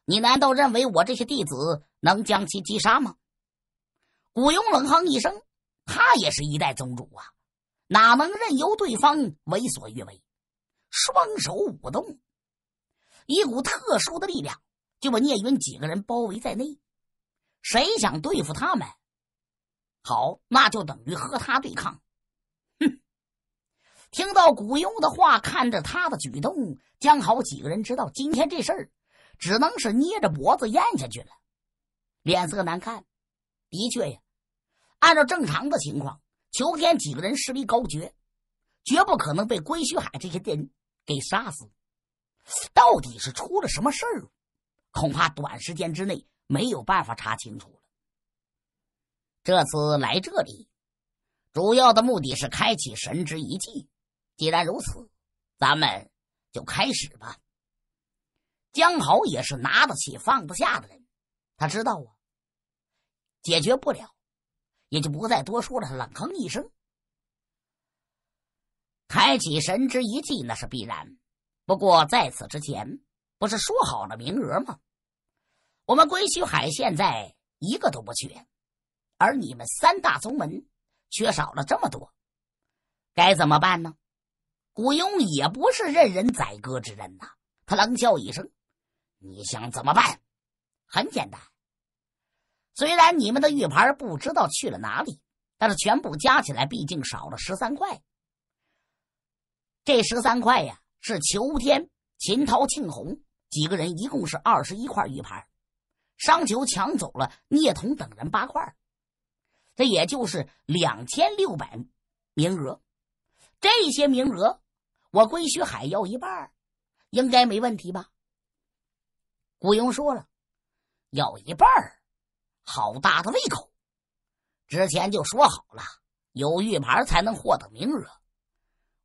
你难道认为我这些弟子能将其击杀吗？古庸冷哼一声，他也是一代宗主啊，哪能任由对方为所欲为？双手舞动，一股特殊的力量就把聂云几个人包围在内。谁想对付他们？好，那就等于和他对抗。听到古幽的话，看着他的举动，江好几个人知道今天这事儿，只能是捏着脖子咽下去了，脸色难看。的确呀，按照正常的情况，裘天几个人实力高绝，绝不可能被归墟海这些人给杀死。到底是出了什么事儿？恐怕短时间之内没有办法查清楚了。这次来这里，主要的目的是开启神之遗迹。既然如此，咱们就开始吧。江豪也是拿得起放不下的人，他知道啊，解决不了，也就不再多说了。他冷哼一声，开启神之一计那是必然。不过在此之前，不是说好了名额吗？我们归墟海现在一个都不缺，而你们三大宗门缺少了这么多，该怎么办呢？古庸也不是任人宰割之人呐！他冷笑一声：“你想怎么办？很简单。虽然你们的玉牌不知道去了哪里，但是全部加起来，毕竟少了十三块。这十三块呀，是裘天、秦涛、庆红几个人一共是二十一块玉牌，商求抢走了聂童等人八块，这也就是两千六百名额。这些名额。”我归墟海要一半，应该没问题吧？古庸说了，要一半，好大的胃口！之前就说好了，有玉牌才能获得名额。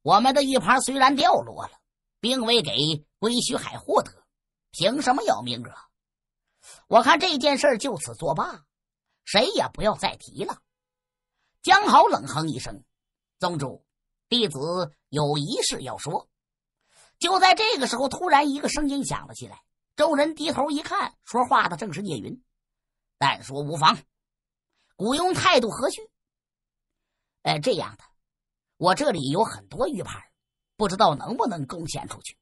我们的玉牌虽然掉落了，并未给归墟海获得，凭什么要名额？我看这件事就此作罢，谁也不要再提了。江豪冷哼一声：“宗主。”弟子有一事要说。就在这个时候，突然一个声音响了起来。众人低头一看，说话的正是聂云。但说无妨。古庸态度和煦。哎，这样的，我这里有很多玉牌，不知道能不能贡献出去。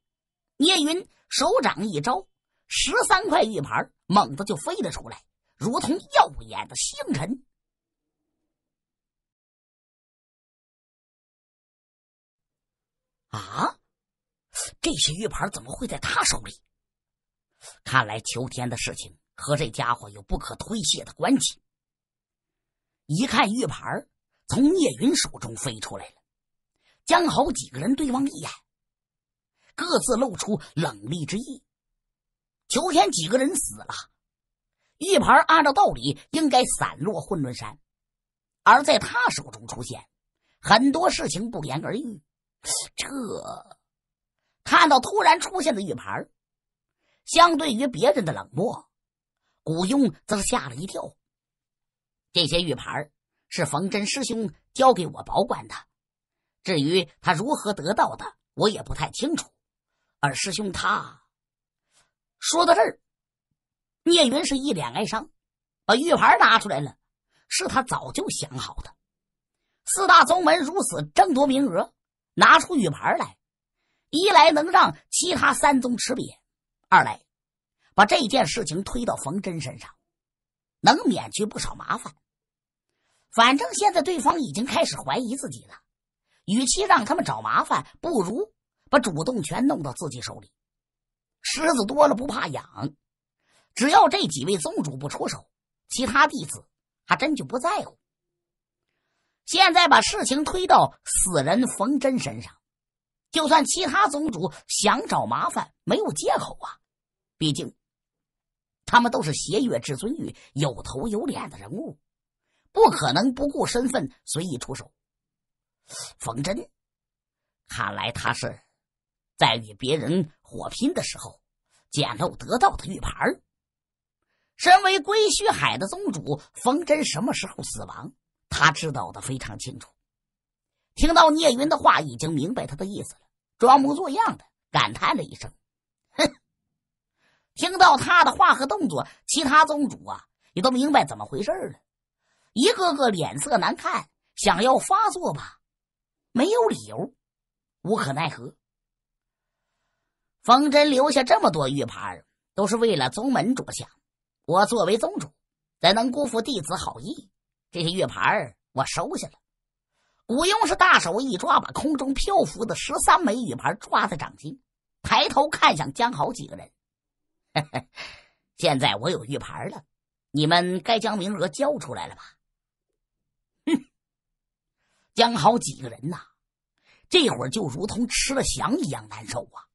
聂云手掌一招，十三块玉牌猛地就飞了出来，如同耀眼的星辰。啊！这些玉牌怎么会在他手里？看来裘天的事情和这家伙有不可推卸的关系。一看玉牌从聂云手中飞出来了，江豪几个人对望一眼，各自露出冷厉之意。裘天几个人死了，玉牌按照道理应该散落昆仑山，而在他手中出现，很多事情不言而喻。这看到突然出现的玉牌，相对于别人的冷漠，古庸则是吓了一跳。这些玉牌是冯真师兄交给我保管的，至于他如何得到的，我也不太清楚。而师兄他说到这儿，聂云是一脸哀伤，把玉牌拿出来了，是他早就想好的。四大宗门如此争夺名额。拿出玉牌来，一来能让其他三宗吃瘪，二来把这件事情推到冯真身上，能免去不少麻烦。反正现在对方已经开始怀疑自己了，与其让他们找麻烦，不如把主动权弄到自己手里。虱子多了不怕痒，只要这几位宗主不出手，其他弟子还真就不在乎。现在把事情推到死人冯真身上，就算其他宗主想找麻烦，没有借口啊！毕竟，他们都是邪月至尊玉有头有脸的人物，不可能不顾身份随意出手。冯真，看来他是在与别人火拼的时候捡漏得到的玉牌。身为归墟海的宗主，冯真什么时候死亡？他知道的非常清楚，听到聂云的话，已经明白他的意思了，装模作样的感叹了一声：“哼！”听到他的话和动作，其他宗主啊也都明白怎么回事了，一个个脸色难看，想要发作吧，没有理由，无可奈何。冯真留下这么多玉牌，都是为了宗门着想，我作为宗主，怎能辜负弟子好意？这些玉牌我收下了。古庸是大手一抓，把空中漂浮的十三枚玉牌抓在掌心，抬头看向江豪几个人：“ 现在我有玉牌了，你们该将名额交出来了吧？”哼！江豪几个人呐，这会儿就如同吃了翔一样难受啊！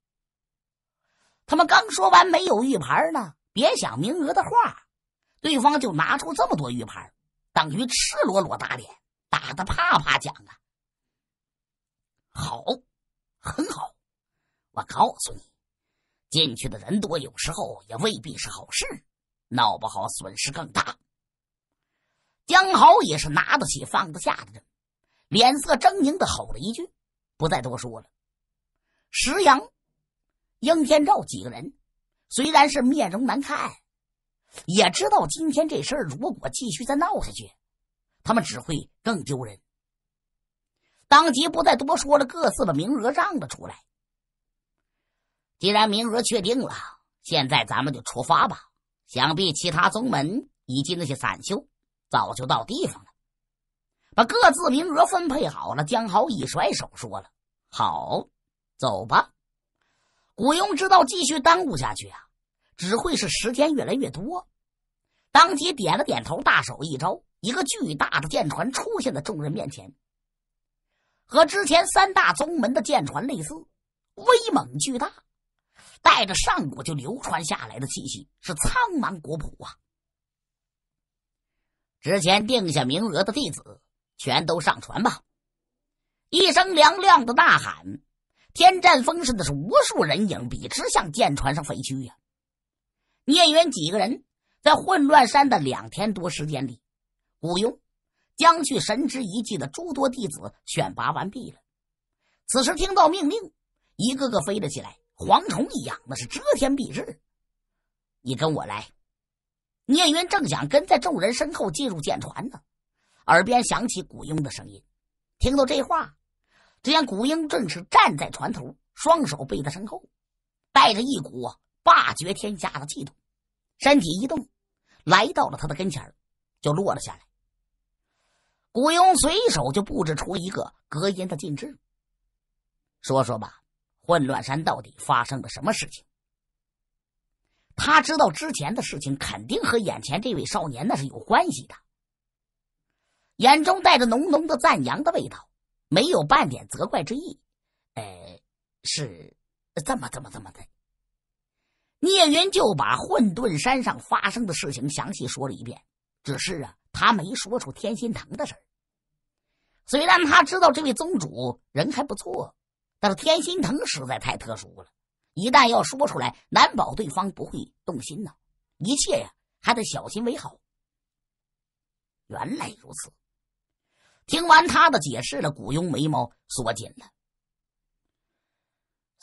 他们刚说完没有玉牌呢，别想名额的话，对方就拿出这么多玉牌。等于赤裸裸打脸，打的啪啪响啊！好，很好，我告诉你，进去的人多，有时候也未必是好事，闹不好损失更大。江豪也是拿得起放得下的人，脸色狰狞的吼了一句，不再多说了。石阳、应天照几个人虽然是面容难看。也知道今天这事儿如果继续再闹下去，他们只会更丢人。当即不再多说了，各自把名额让了出来。既然名额确定了，现在咱们就出发吧。想必其他宗门以及那些散修早就到地方了，把各自名额分配好了。江豪一甩手，说了：“好，走吧。”古庸知道继续耽误下去啊。只会是时间越来越多。当即点了点头，大手一招，一个巨大的舰船出现在众人面前，和之前三大宗门的舰船类似，威猛巨大，带着上古就流传下来的气息，是苍茫国谱啊。之前定下名额的弟子，全都上船吧！一声嘹亮的大喊，天战风似的，是无数人影笔直向舰船上飞去呀。聂云几个人在混乱山的两天多时间里，古庸将去神之遗迹的诸多弟子选拔完毕了。此时听到命令，一个个飞了起来，蝗虫一样，那是遮天蔽日。你跟我来。聂云正想跟在众人身后进入舰船呢，耳边响起古庸的声音。听到这话，只见古英正是站在船头，双手背在身后，带着一股霸绝天下的气度。身体一动，来到了他的跟前就落了下来。古庸随手就布置出一个隔音的禁制。说说吧，混乱山到底发生了什么事情？他知道之前的事情肯定和眼前这位少年那是有关系的，眼中带着浓浓的赞扬的味道，没有半点责怪之意。哎，是这么、这么、这么的。聂云就把混沌山上发生的事情详细说了一遍，只是啊，他没说出天心藤的事儿。虽然他知道这位宗主人还不错，但是天心藤实在太特殊了，一旦要说出来，难保对方不会动心呢。一切呀，还得小心为好。原来如此，听完他的解释了，古庸眉毛缩紧了。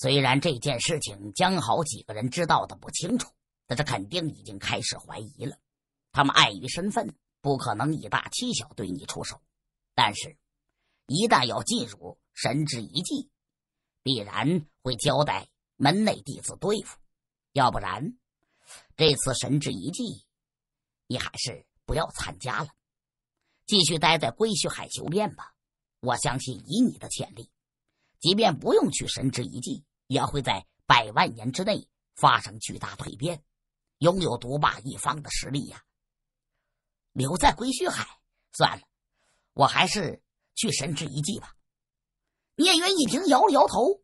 虽然这件事情江豪几个人知道的不清楚，但是肯定已经开始怀疑了。他们碍于身份，不可能以大欺小对你出手，但是，一旦要进入神之遗迹，必然会交代门内弟子对付。要不然，这次神之遗迹，你还是不要参加了，继续待在归墟海修炼吧。我相信以你的潜力，即便不用去神之遗迹。也会在百万年之内发生巨大蜕变，拥有独霸一方的实力呀。留在归墟海算了，我还是去神之遗迹吧。聂云一听，摇了摇头。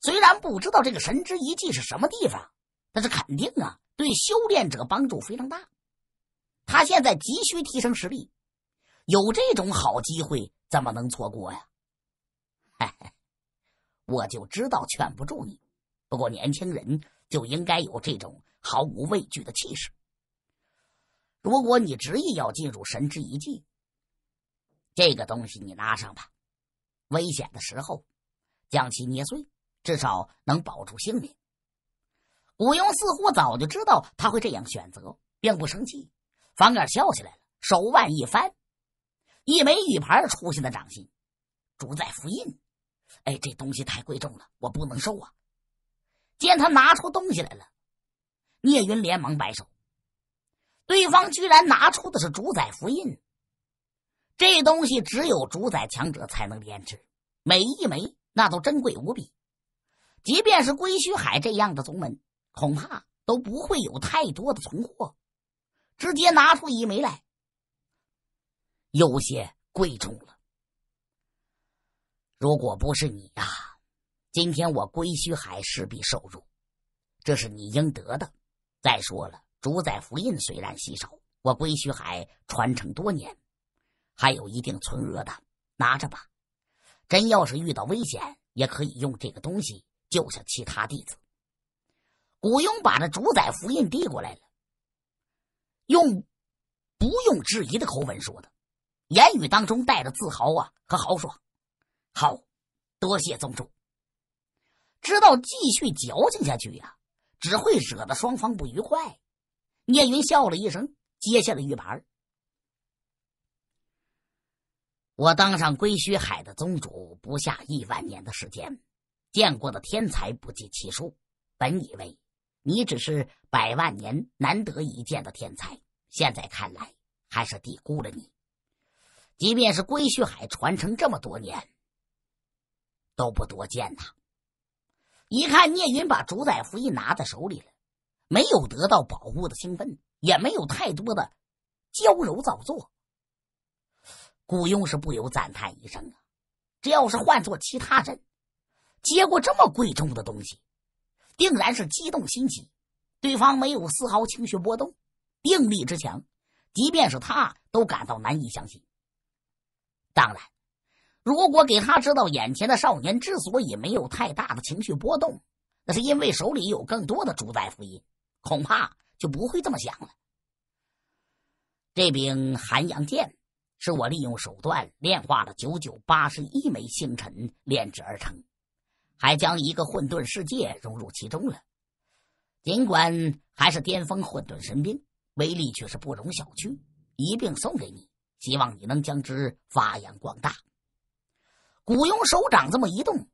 虽然不知道这个神之遗迹是什么地方，但是肯定啊，对修炼者帮助非常大。他现在急需提升实力，有这种好机会，怎么能错过呀？嘿嘿。我就知道劝不住你，不过年轻人就应该有这种毫无畏惧的气势。如果你执意要进入神之遗迹，这个东西你拿上吧，危险的时候将其捏碎，至少能保住性命。武庸似乎早就知道他会这样选择，并不生气，反而笑起来了。手腕一翻，一枚玉牌出现在掌心，主宰符印。哎，这东西太贵重了，我不能收啊！见他拿出东西来了，聂云连忙摆手。对方居然拿出的是主宰符印，这东西只有主宰强者才能炼制，每一枚那都珍贵无比。即便是归墟海这样的宗门，恐怕都不会有太多的存货。直接拿出一枚来，有些贵重了。如果不是你呀，今天我归墟海势必受辱，这是你应得的。再说了，主宰符印虽然稀少，我归墟海传承多年，还有一定存额的，拿着吧。真要是遇到危险，也可以用这个东西救下其他弟子。古庸把这主宰符印递过来了，用不用质疑的口吻说的，言语当中带着自豪啊和豪爽。好，多谢宗主。知道继续矫情下去呀，只会惹得双方不愉快。聂云笑了一声，接下了玉牌。我当上归墟海的宗主不下亿万年的时间，见过的天才不计其数。本以为你只是百万年难得一见的天才，现在看来还是低估了你。即便是归墟海传承这么多年，都不多见呐！一看聂云把主宰符一拿在手里了，没有得到宝物的兴奋，也没有太多的娇柔造作，顾雍是不由赞叹一声啊！这要是换做其他人，接过这么贵重的东西，定然是激动心急。对方没有丝毫情绪波动，定力之强，即便是他都感到难以相信。当然。如果给他知道眼前的少年之所以没有太大的情绪波动，那是因为手里有更多的主宰福音，恐怕就不会这么想了。这柄寒阳剑是我利用手段炼化了九九八十一枚星辰炼制而成，还将一个混沌世界融入其中了。尽管还是巅峰混沌神兵，威力却是不容小觑。一并送给你，希望你能将之发扬光大。古庸手掌这么一动，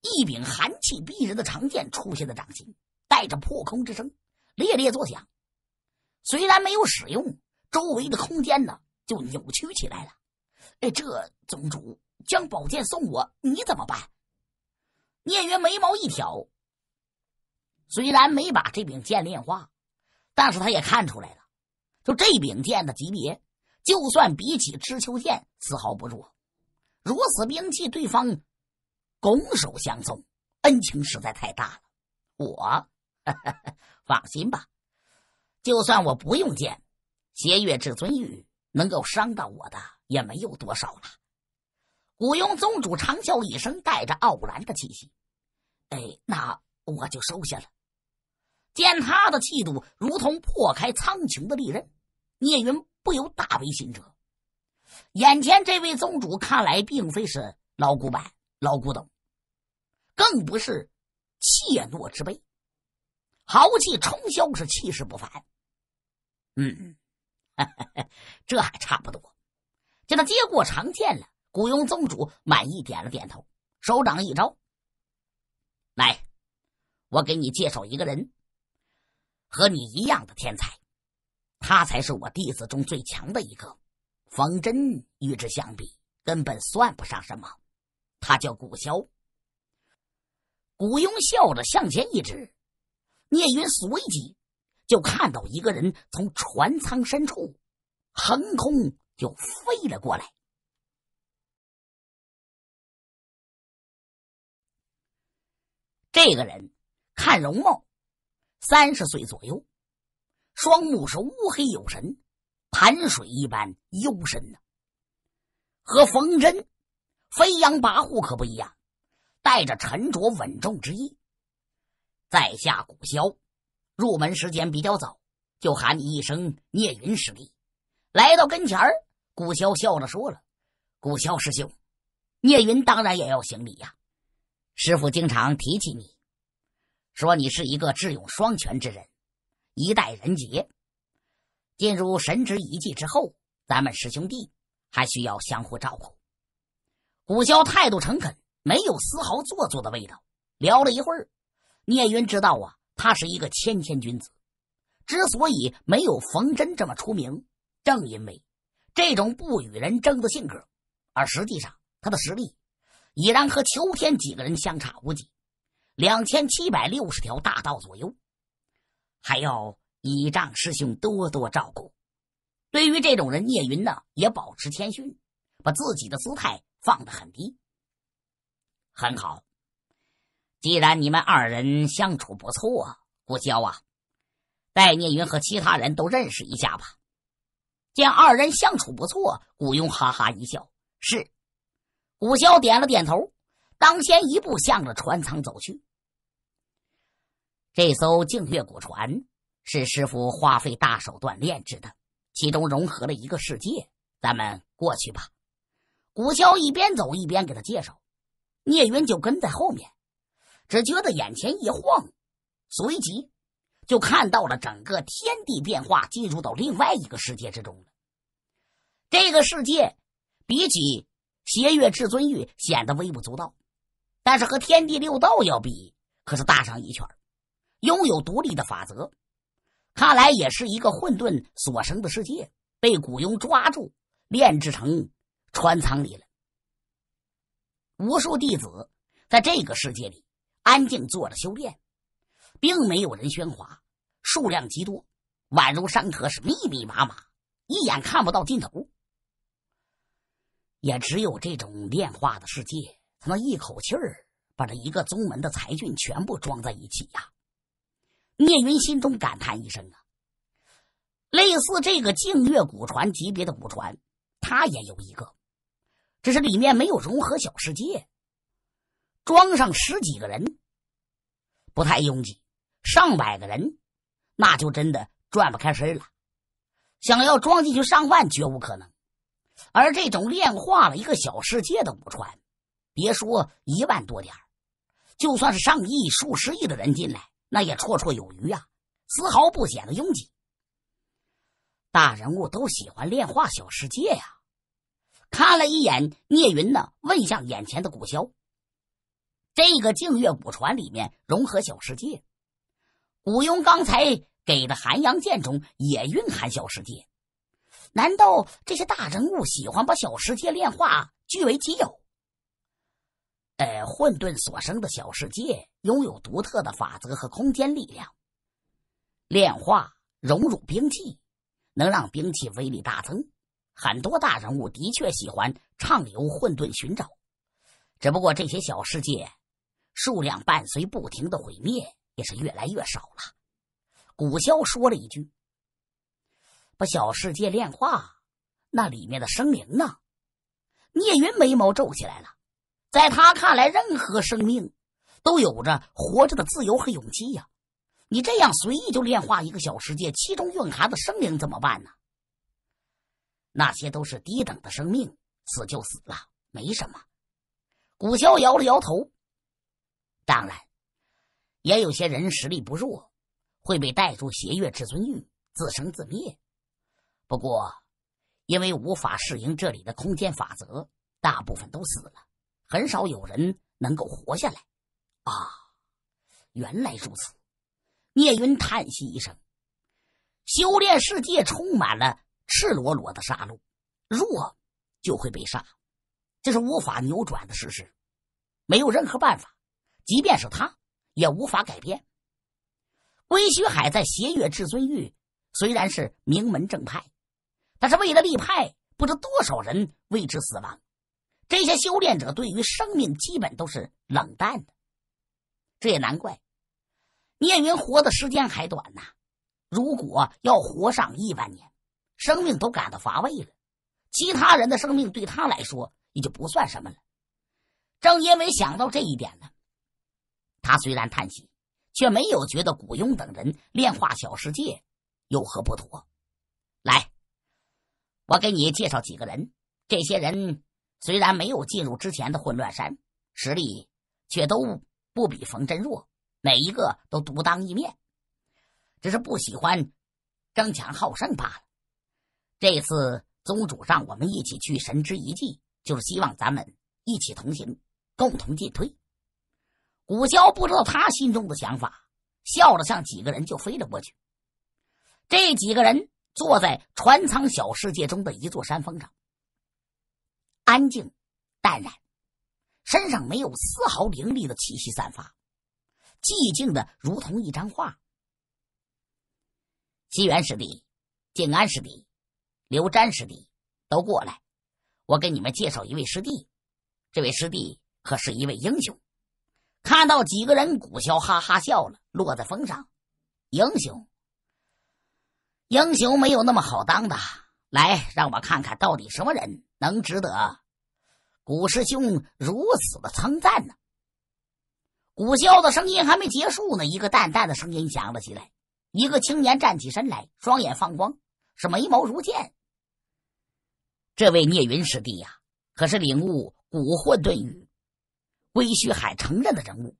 一柄寒气逼人的长剑出现在掌心，带着破空之声，猎猎作响。虽然没有使用，周围的空间呢就扭曲起来了。哎，这宗主将宝剑送我，你怎么办？聂云眉毛一挑，虽然没把这柄剑炼化，但是他也看出来了，就这柄剑的级别，就算比起知秋剑，丝毫不弱。如此兵器，对方拱手相送，恩情实在太大了。我 放心吧，就算我不用剑，邪月至尊玉能够伤到我的也没有多少了。古庸宗主长啸一声，带着傲然的气息：“哎，那我就收下了。”见他的气度如同破开苍穹的利刃，聂云不由大为心折。眼前这位宗主看来并非是老古板、老古董，更不是怯懦之辈，豪气冲霄，是气势不凡。嗯，这还差不多。见他接过长剑了，古庸宗主满意点了点头，手掌一招：“来，我给你介绍一个人，和你一样的天才，他才是我弟子中最强的一个。”方真与之相比，根本算不上什么。他叫古萧。古庸笑着向前一指，聂云随即就看到一个人从船舱深处横空就飞了过来。这个人看容貌，三十岁左右，双目是乌黑有神。潭水一般幽深呢，和冯真飞扬跋扈可不一样，带着沉着稳重之意。在下古萧，入门时间比较早，就喊你一声聂云师弟。来到跟前儿，古萧笑着说了：“古萧师兄，聂云当然也要行礼呀。师傅经常提起你，说你是一个智勇双全之人，一代人杰。”进入神之遗迹之后，咱们师兄弟还需要相互照顾。古萧态度诚恳，没有丝毫做作的味道。聊了一会儿，聂云知道啊，他是一个谦谦君子。之所以没有冯真这么出名，正因为这种不与人争的性格。而实际上，他的实力已然和秋天几个人相差无几，两千七百六十条大道左右，还要。倚仗师兄多多照顾，对于这种人，聂云呢也保持谦逊，把自己的姿态放得很低。很好，既然你们二人相处不错，古萧啊，带聂云和其他人都认识一下吧。见二人相处不错，古庸哈哈一笑，是。古萧点了点头，当先一步向着船舱走去。这艘净月古船。是师傅花费大手段炼制的，其中融合了一个世界。咱们过去吧。古萧一边走一边给他介绍，聂云就跟在后面。只觉得眼前一晃，随即就看到了整个天地变化，进入到另外一个世界之中了。这个世界比起邪月至尊域显得微不足道，但是和天地六道要比，可是大上一圈，拥有独立的法则。看来也是一个混沌所生的世界，被古庸抓住，炼制成船舱里了。无数弟子在这个世界里安静坐着修炼，并没有人喧哗，数量极多，宛如山河，是密密麻麻，一眼看不到尽头。也只有这种炼化的世界，才能一口气儿把这一个宗门的才俊全部装在一起呀。聂云心中感叹一声：“啊，类似这个净月古船级别的古船，它也有一个，只是里面没有融合小世界，装上十几个人不太拥挤；上百个人，那就真的转不开身了。想要装进去上万，绝无可能。而这种炼化了一个小世界的古船，别说一万多点就算是上亿、数十亿的人进来。”那也绰绰有余呀，丝毫不显得拥挤。大人物都喜欢炼化小世界呀。看了一眼聂云呢，问向眼前的古萧：“这个净月古船里面融合小世界，古庸刚才给的寒阳剑中也蕴含小世界，难道这些大人物喜欢把小世界炼化据为己有？”呃，混沌所生的小世界拥有独特的法则和空间力量，炼化融入兵器，能让兵器威力大增。很多大人物的确喜欢畅游混沌寻找，只不过这些小世界数量伴随不停的毁灭，也是越来越少了。古萧说了一句：“把小世界炼化，那里面的生灵呢？”聂云眉毛皱起来了。在他看来，任何生命都有着活着的自由和勇气呀！你这样随意就炼化一个小世界，其中蕴含的生灵怎么办呢？那些都是低等的生命，死就死了，没什么。古萧摇了摇头。当然，也有些人实力不弱，会被带入邪月至尊域自生自灭。不过，因为无法适应这里的空间法则，大部分都死了。很少有人能够活下来啊！原来如此，聂云叹息一声：“修炼世界充满了赤裸裸的杀戮，弱就会被杀，这是无法扭转的事实，没有任何办法。即便是他，也无法改变。”归墟海在邪月至尊域虽然是名门正派，但是为了立派，不知多少人为之死亡。这些修炼者对于生命基本都是冷淡的，这也难怪。聂云活的时间还短呐，如果要活上亿万年，生命都感到乏味了，其他人的生命对他来说也就不算什么了。正因为想到这一点了，他虽然叹息，却没有觉得古庸等人炼化小世界有何不妥。来，我给你介绍几个人，这些人。虽然没有进入之前的混乱山，实力却都不比冯真弱，每一个都独当一面，只是不喜欢争强好胜罢了。这次宗主让我们一起去神之遗迹，就是希望咱们一起同行，共同进退。古蛟不知道他心中的想法，笑着向几个人就飞了过去。这几个人坐在船舱小世界中的一座山峰上。安静，淡然，身上没有丝毫凌厉的气息散发，寂静的如同一张画。西原师弟、静安师弟、刘瞻师弟都过来，我给你们介绍一位师弟。这位师弟可是一位英雄。看到几个人，古萧哈哈笑了，落在风上。英雄，英雄没有那么好当的。来，让我看看到底什么人。能值得古师兄如此的称赞呢？古萧的声音还没结束呢，一个淡淡的声音响了起来。一个青年站起身来，双眼放光，是眉毛如剑。这位聂云师弟呀，可是领悟古混沌语、归墟海承认的人物。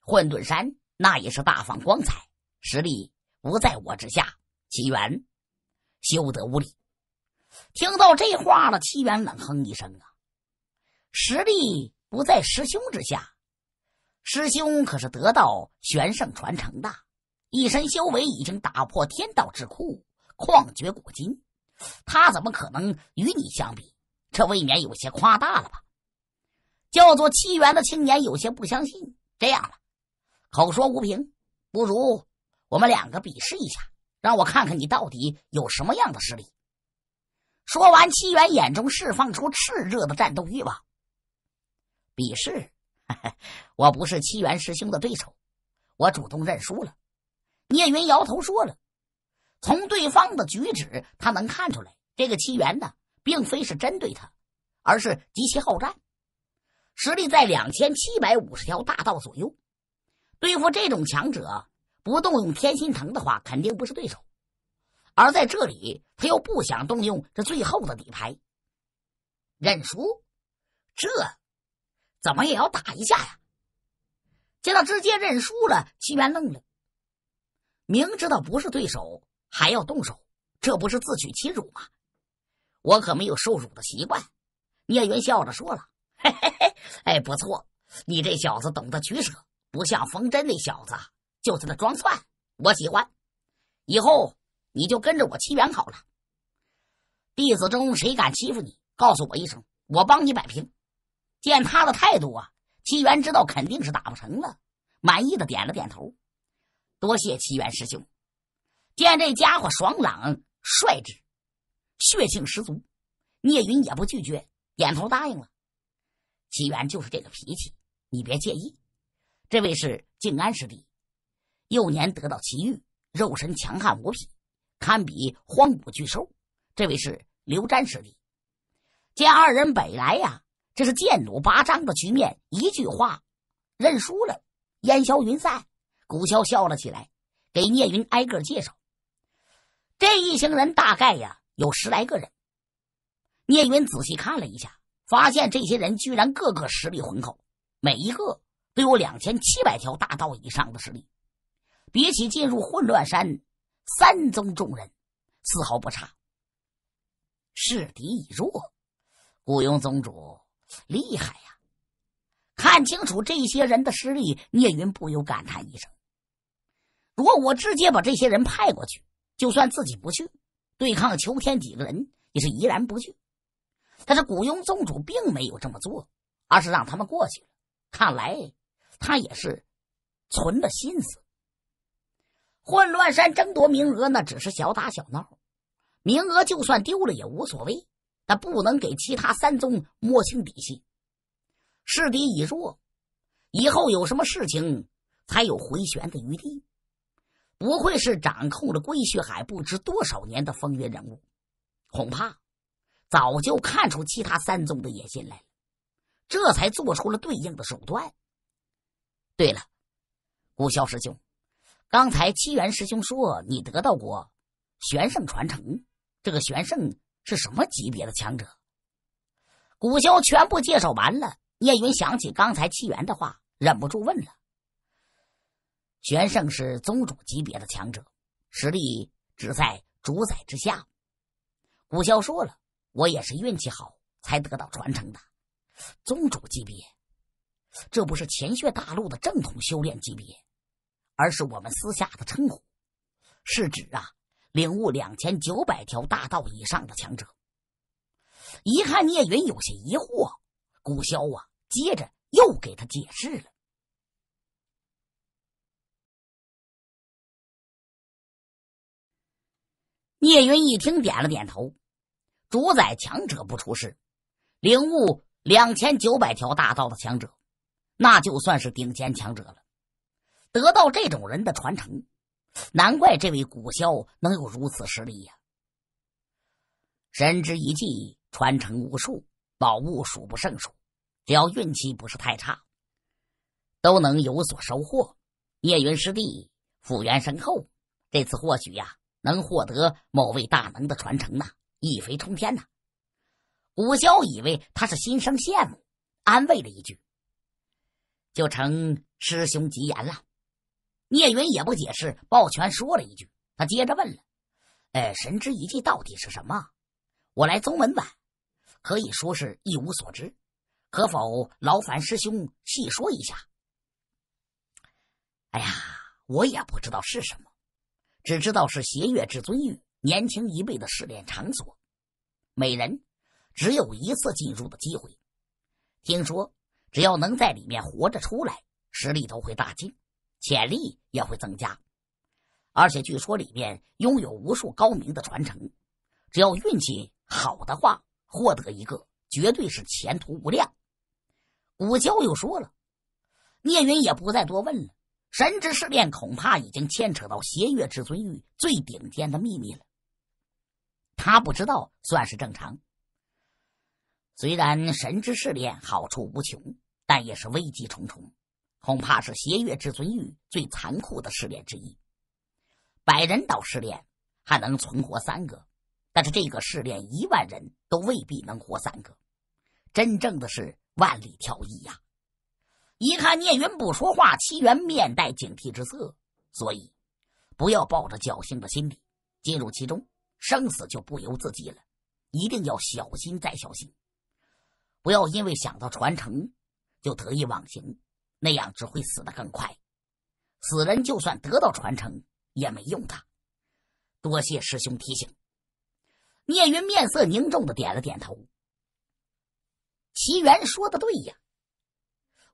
混沌山那也是大放光彩，实力不在我之下。奇缘，休得无礼。听到这话了，七元冷哼一声：“啊，实力不在师兄之下。师兄可是得到玄圣传承的，一身修为已经打破天道之库，旷绝古今。他怎么可能与你相比？这未免有些夸大了吧？”叫做七元的青年有些不相信：“这样吧，口说无凭，不如我们两个比试一下，让我看看你到底有什么样的实力。”说完，七元眼中释放出炽热的战斗欲望。比试，我不是七元师兄的对手，我主动认输了。聂云摇头说了，从对方的举止，他能看出来，这个七元呢，并非是针对他，而是极其好战，实力在两千七百五十条大道左右。对付这种强者，不动用天心藤的话，肯定不是对手。而在这里，他又不想动用这最后的底牌。认输？这怎么也要打一架呀！见到直接认输了，齐元愣了。明知道不是对手，还要动手，这不是自取其辱吗？我可没有受辱的习惯。聂云笑着说了：“嘿嘿嘿，哎，不错，你这小子懂得取舍，不像冯真那小子，就在那装蒜。我喜欢，以后。”你就跟着我齐元好了。弟子中谁敢欺负你，告诉我一声，我帮你摆平。见他的态度啊，齐元知道肯定是打不成了，满意的点了点头。多谢齐元师兄。见这家伙爽朗率直，血性十足，聂云也不拒绝，点头答应了。齐元就是这个脾气，你别介意。这位是静安师弟，幼年得到奇遇，肉身强悍无匹。堪比荒古巨兽，这位是刘瞻师弟。见二人北来呀，这是剑弩八张的局面。一句话，认输了，烟消云散。古萧笑了起来，给聂云挨个介绍。这一行人大概呀有十来个人。聂云仔细看了一下，发现这些人居然个个实力浑厚，每一个都有两千七百条大道以上的实力，比起进入混乱山。三宗众人丝毫不差，势敌已弱。古庸宗主厉害呀！看清楚这些人的实力，聂云不由感叹一声：“如果我直接把这些人派过去，就算自己不去，对抗秋天几个人也是怡然不惧。”但是古庸宗主并没有这么做，而是让他们过去了。看来他也是存了心思。混乱山争夺名额，那只是小打小闹，名额就算丢了也无所谓。那不能给其他三宗摸清底细，势敌已弱，以后有什么事情才有回旋的余地。不愧是掌控了归墟海不知多少年的风云人物，恐怕早就看出其他三宗的野心来了，这才做出了对应的手段。对了，顾萧师兄。刚才七元师兄说你得到过玄圣传承，这个玄圣是什么级别的强者？古萧全部介绍完了，聂云想起刚才七元的话，忍不住问了：“玄圣是宗主级别的强者，实力只在主宰之下。”古萧说了：“我也是运气好才得到传承的。”宗主级别，这不是前血大陆的正统修炼级别。而是我们私下的称呼，是指啊，领悟两千九百条大道以上的强者。一看聂云有些疑惑，古萧啊，接着又给他解释了。聂云一听，点了点头。主宰强者不出世，领悟两千九百条大道的强者，那就算是顶尖强者了。得到这种人的传承，难怪这位古萧能有如此实力呀！神之一技，传承无数，宝物数不胜数，只要运气不是太差，都能有所收获。聂云师弟复原深厚，这次或许呀，能获得某位大能的传承呢，一飞冲天呢！古萧以为他是心生羡慕，安慰了一句：“就成师兄吉言了。”聂云也不解释，抱拳说了一句：“他接着问了，‘呃，神之遗迹到底是什么？’我来宗门晚，可以说是一无所知，可否劳烦师兄细说一下？”“哎呀，我也不知道是什么，只知道是邪月至尊域年轻一辈的试炼场所，每人只有一次进入的机会。听说只要能在里面活着出来，实力都会大进。”潜力也会增加，而且据说里面拥有无数高明的传承，只要运气好的话，获得一个绝对是前途无量。古娇又说了，聂云也不再多问了。神之试炼恐怕已经牵扯到邪月至尊域最顶尖的秘密了，他不知道，算是正常。虽然神之试炼好处无穷，但也是危机重重。恐怕是邪月至尊域最残酷的试炼之一，百人岛试炼还能存活三个，但是这个试炼一万人都未必能活三个，真正的是万里挑一呀！一看聂云不说话，七元面带警惕之色，所以不要抱着侥幸的心理进入其中，生死就不由自己了，一定要小心再小心，不要因为想到传承就得意忘形。那样只会死得更快。死人就算得到传承也没用的。多谢师兄提醒，聂云面色凝重的点了点头。齐元说的对呀，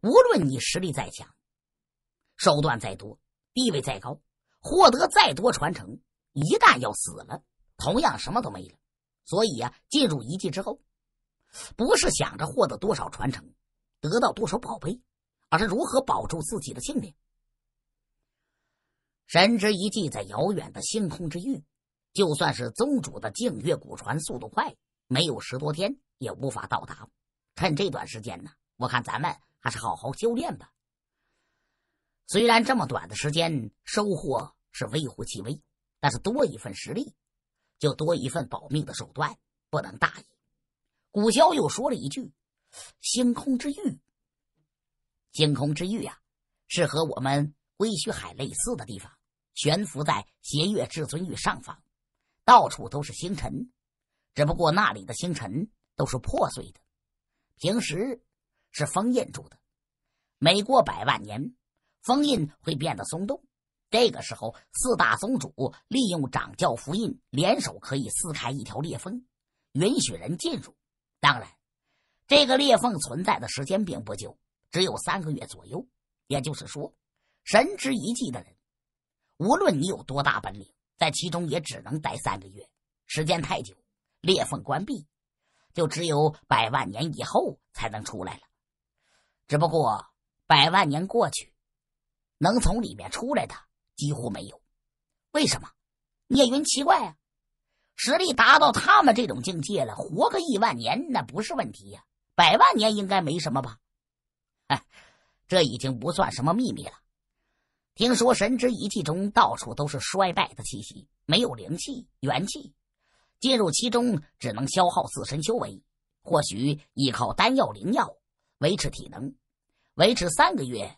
无论你实力再强，手段再多，地位再高，获得再多传承，一旦要死了，同样什么都没了。所以啊，进入遗迹之后，不是想着获得多少传承，得到多少宝贝。他是如何保住自己的性命？神之遗迹在遥远的星空之域，就算是宗主的净月古船速度快，没有十多天也无法到达。趁这段时间呢，我看咱们还是好好修炼吧。虽然这么短的时间收获是微乎其微，但是多一份实力，就多一份保命的手段，不能大意。古萧又说了一句：“星空之域。”星空之域呀，是和我们归墟海类似的地方，悬浮在邪月至尊域上方，到处都是星辰，只不过那里的星辰都是破碎的，平时是封印住的，每过百万年，封印会变得松动，这个时候四大宗主利用掌教符印联手可以撕开一条裂缝，允许人进入。当然，这个裂缝存在的时间并不久。只有三个月左右，也就是说，神之一迹的人，无论你有多大本领，在其中也只能待三个月。时间太久，裂缝关闭，就只有百万年以后才能出来了。只不过百万年过去，能从里面出来的几乎没有。为什么？聂云奇怪啊，实力达到他们这种境界了，活个亿万年那不是问题呀，百万年应该没什么吧？这已经不算什么秘密了。听说神之遗迹中到处都是衰败的气息，没有灵气、元气，进入其中只能消耗自身修为，或许依靠丹药、灵药维持体能，维持三个月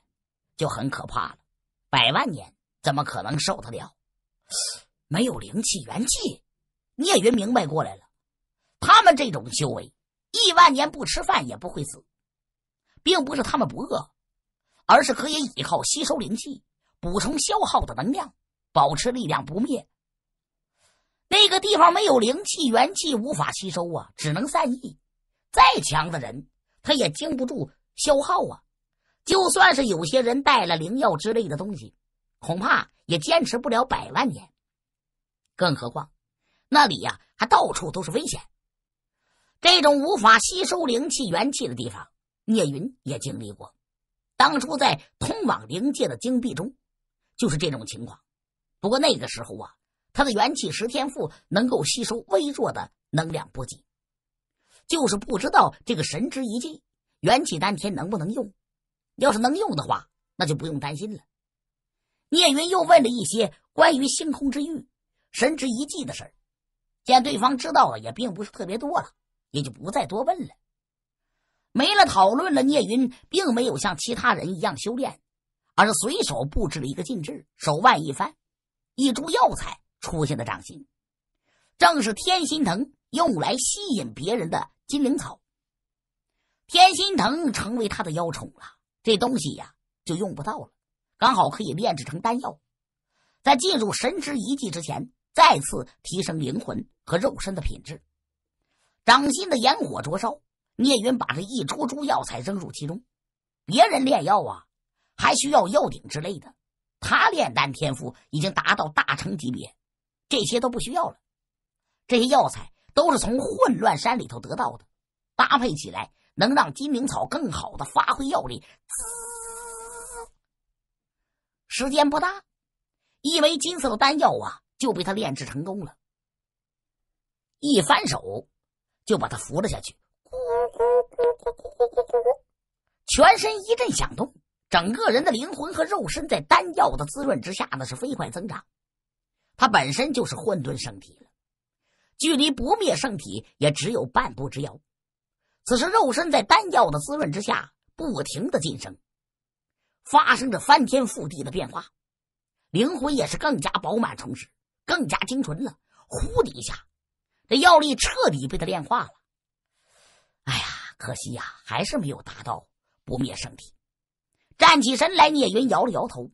就很可怕了。百万年怎么可能受得了？没有灵气、元气，聂云明白过来了，他们这种修为，亿万年不吃饭也不会死。并不是他们不饿，而是可以依靠吸收灵气补充消耗的能量，保持力量不灭。那个地方没有灵气、元气，无法吸收啊，只能散逸。再强的人，他也经不住消耗啊。就算是有些人带了灵药之类的东西，恐怕也坚持不了百万年。更何况，那里啊还到处都是危险。这种无法吸收灵气、元气的地方。聂云也经历过，当初在通往灵界的金币中，就是这种情况。不过那个时候啊，他的元气石天赋能够吸收微弱的能量补给，就是不知道这个神之一技元气丹田能不能用。要是能用的话，那就不用担心了。聂云又问了一些关于星空之域、神之一技的事儿，见对方知道了，也并不是特别多了，也就不再多问了。没了讨论了，聂云并没有像其他人一样修炼，而是随手布置了一个禁制。手腕一翻，一株药材出现在掌心，正是天心藤用来吸引别人的金灵草。天心藤成为他的妖宠了，这东西呀就用不到了，刚好可以炼制成丹药。在进入神之遗迹之前，再次提升灵魂和肉身的品质。掌心的炎火灼烧。聂云把这一株株药材扔入其中，别人炼药啊，还需要药鼎之类的，他炼丹天赋已经达到大成级别，这些都不需要了。这些药材都是从混乱山里头得到的，搭配起来能让金明草更好的发挥药力。滋，时间不大，一枚金色的丹药啊就被他炼制成功了，一翻手就把他扶了下去。咕咕咕咕，全身一阵响动，整个人的灵魂和肉身在丹药的滋润之下那是飞快增长。他本身就是混沌圣体了，距离不灭圣体也只有半步之遥。此时，肉身在丹药的滋润之下，不停的晋升，发生着翻天覆地的变化。灵魂也是更加饱满充实，更加精纯了。呼！的一下，这药力彻底被他炼化了。哎呀！可惜呀，还是没有达到不灭圣体。站起身来，聂云摇了摇头，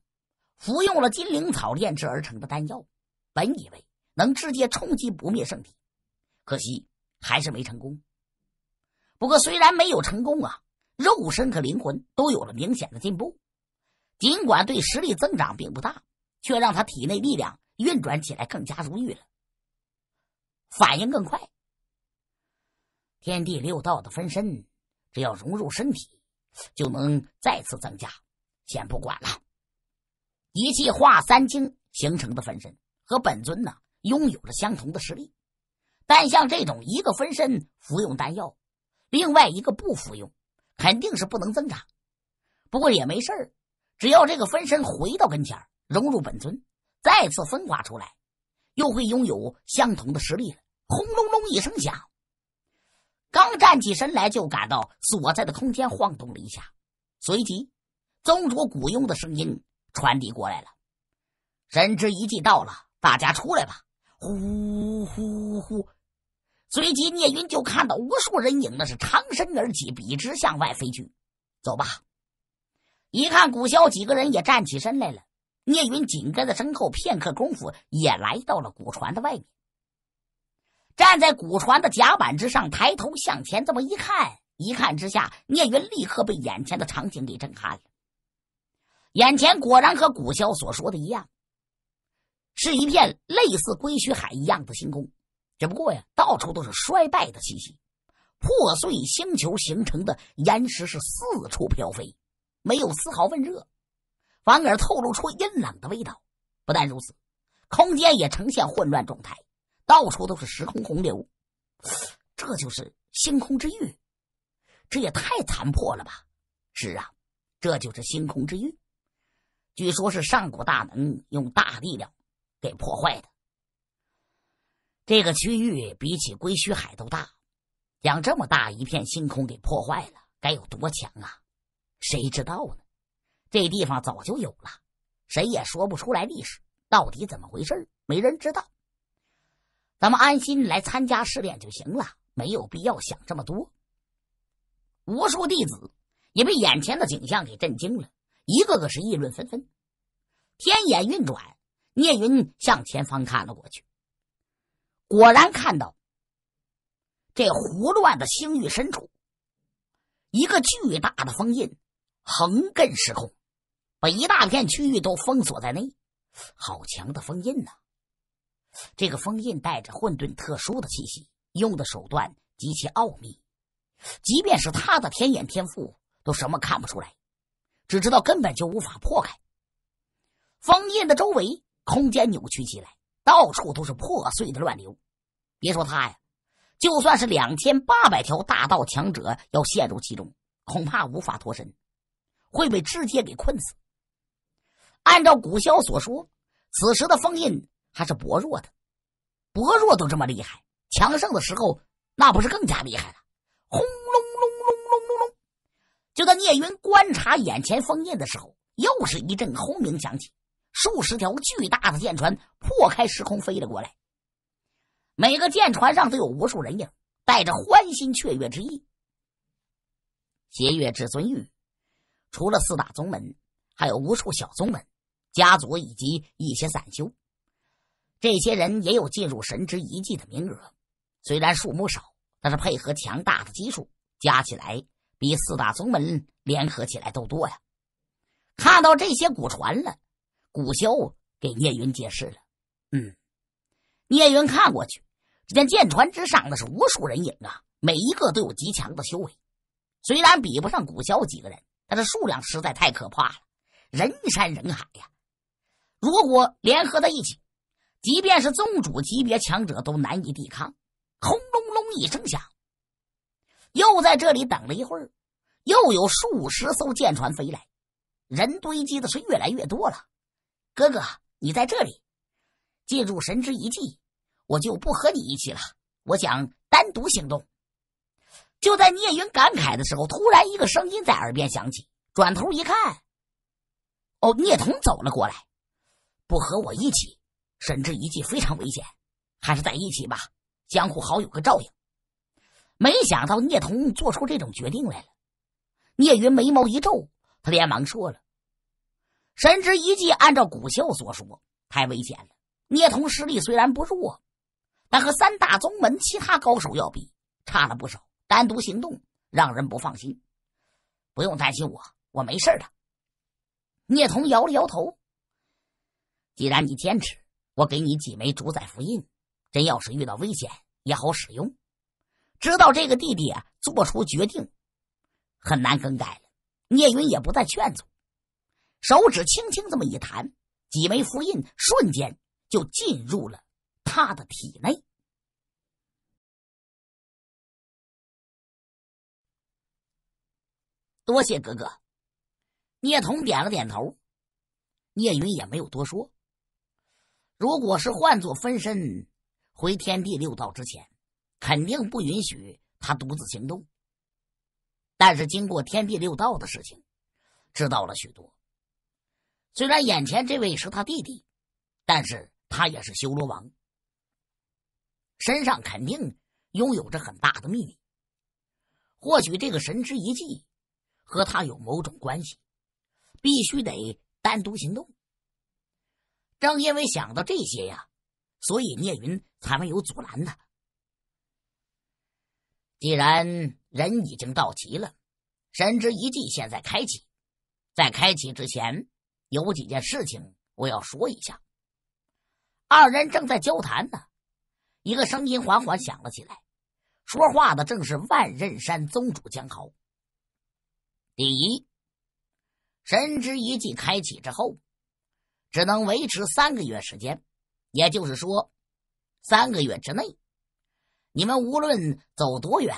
服用了金灵草炼制而成的丹药。本以为能直接冲击不灭圣体，可惜还是没成功。不过虽然没有成功啊，肉身和灵魂都有了明显的进步。尽管对实力增长并不大，却让他体内力量运转起来更加如意了，反应更快。天地六道的分身，只要融入身体，就能再次增加。先不管了，一气化三清形成的分身和本尊呢，拥有着相同的实力。但像这种一个分身服用丹药，另外一个不服用，肯定是不能增长。不过也没事只要这个分身回到跟前，融入本尊，再次分化出来，又会拥有相同的实力了。轰隆隆一声响。刚站起身来，就感到所在的空间晃动了一下，随即宗主古庸的声音传递过来了：“神之遗迹到了，大家出来吧！”呼呼呼！随即聂云就看到无数人影，那是长身而起，笔直向外飞去。走吧！一看古萧几个人也站起身来了，聂云紧跟在身后，片刻功夫也来到了古船的外面。站在古船的甲板之上，抬头向前这么一看，一看之下，聂云立刻被眼前的场景给震撼了。眼前果然和古萧所说的一样，是一片类似归墟海一样的星空，只不过呀，到处都是衰败的气息，破碎星球形成的岩石是四处飘飞，没有丝毫温热，反而透露出阴冷的味道。不但如此，空间也呈现混乱状态。到处都是时空洪流，这就是星空之域，这也太残破了吧！是啊，这就是星空之域，据说是上古大能用大力量给破坏的。这个区域比起归墟海都大，将这么大一片星空给破坏了，该有多强啊！谁知道呢？这地方早就有了，谁也说不出来历史到底怎么回事，没人知道。咱们安心来参加试炼就行了，没有必要想这么多。无数弟子也被眼前的景象给震惊了，一个个是议论纷纷。天眼运转，聂云向前方看了过去，果然看到这胡乱的星域深处，一个巨大的封印横亘时空，把一大片区域都封锁在内。好强的封印呐！这个封印带着混沌特殊的气息，用的手段极其奥秘，即便是他的天眼天赋都什么看不出来，只知道根本就无法破开。封印的周围空间扭曲起来，到处都是破碎的乱流。别说他呀，就算是两千八百条大道强者要陷入其中，恐怕无法脱身，会被直接给困死。按照古萧所说，此时的封印。还是薄弱的，薄弱都这么厉害，强盛的时候那不是更加厉害了？轰隆隆隆隆隆隆！就在聂云观察眼前封印的时候，又是一阵轰鸣响起，数十条巨大的舰船破开时空飞了过来，每个舰船上都有无数人影，带着欢欣雀跃之意。邪月至尊域，除了四大宗门，还有无数小宗门、家族以及一些散修。这些人也有进入神之遗迹的名额，虽然数目少，但是配合强大的基数，加起来比四大宗门联合起来都多呀。看到这些古船了，古萧给聂云解释了：“嗯。”聂云看过去，只见舰船之上的是无数人影啊，每一个都有极强的修为，虽然比不上古萧几个人，但是数量实在太可怕了，人山人海呀。如果联合在一起。即便是宗主级别强者都难以抵抗。轰隆隆一声响，又在这里等了一会儿，又有数十艘舰船飞来，人堆积的是越来越多了。哥哥，你在这里借助神之遗迹，我就不和你一起了，我想单独行动。就在聂云感慨的时候，突然一个声音在耳边响起，转头一看，哦，聂童走了过来，不和我一起。神之遗迹非常危险，还是在一起吧，江湖好有个照应。没想到聂童做出这种决定来了。聂云眉毛一皱，他连忙说了：“神之遗迹按照古孝所说，太危险了。聂童实力虽然不弱，但和三大宗门其他高手要比差了不少，单独行动让人不放心。不用担心我，我没事的。”聂童摇了摇头。既然你坚持。我给你几枚主宰符印，真要是遇到危险也好使用。知道这个弟弟做出决定很难更改了，聂云也不再劝阻，手指轻轻这么一弹，几枚符印瞬间就进入了他的体内。多谢哥哥，聂童点了点头，聂云也没有多说。如果是换做分身回天地六道之前，肯定不允许他独自行动。但是经过天地六道的事情，知道了许多。虽然眼前这位是他弟弟，但是他也是修罗王，身上肯定拥有着很大的秘密。或许这个神之遗迹和他有某种关系，必须得单独行动。正因为想到这些呀，所以聂云才没有阻拦他。既然人已经到齐了，神之遗迹现在开启，在开启之前，有几件事情我要说一下。二人正在交谈呢，一个声音缓缓响了起来，说话的正是万仞山宗主江豪。第一，神之遗迹开启之后。只能维持三个月时间，也就是说，三个月之内，你们无论走多远，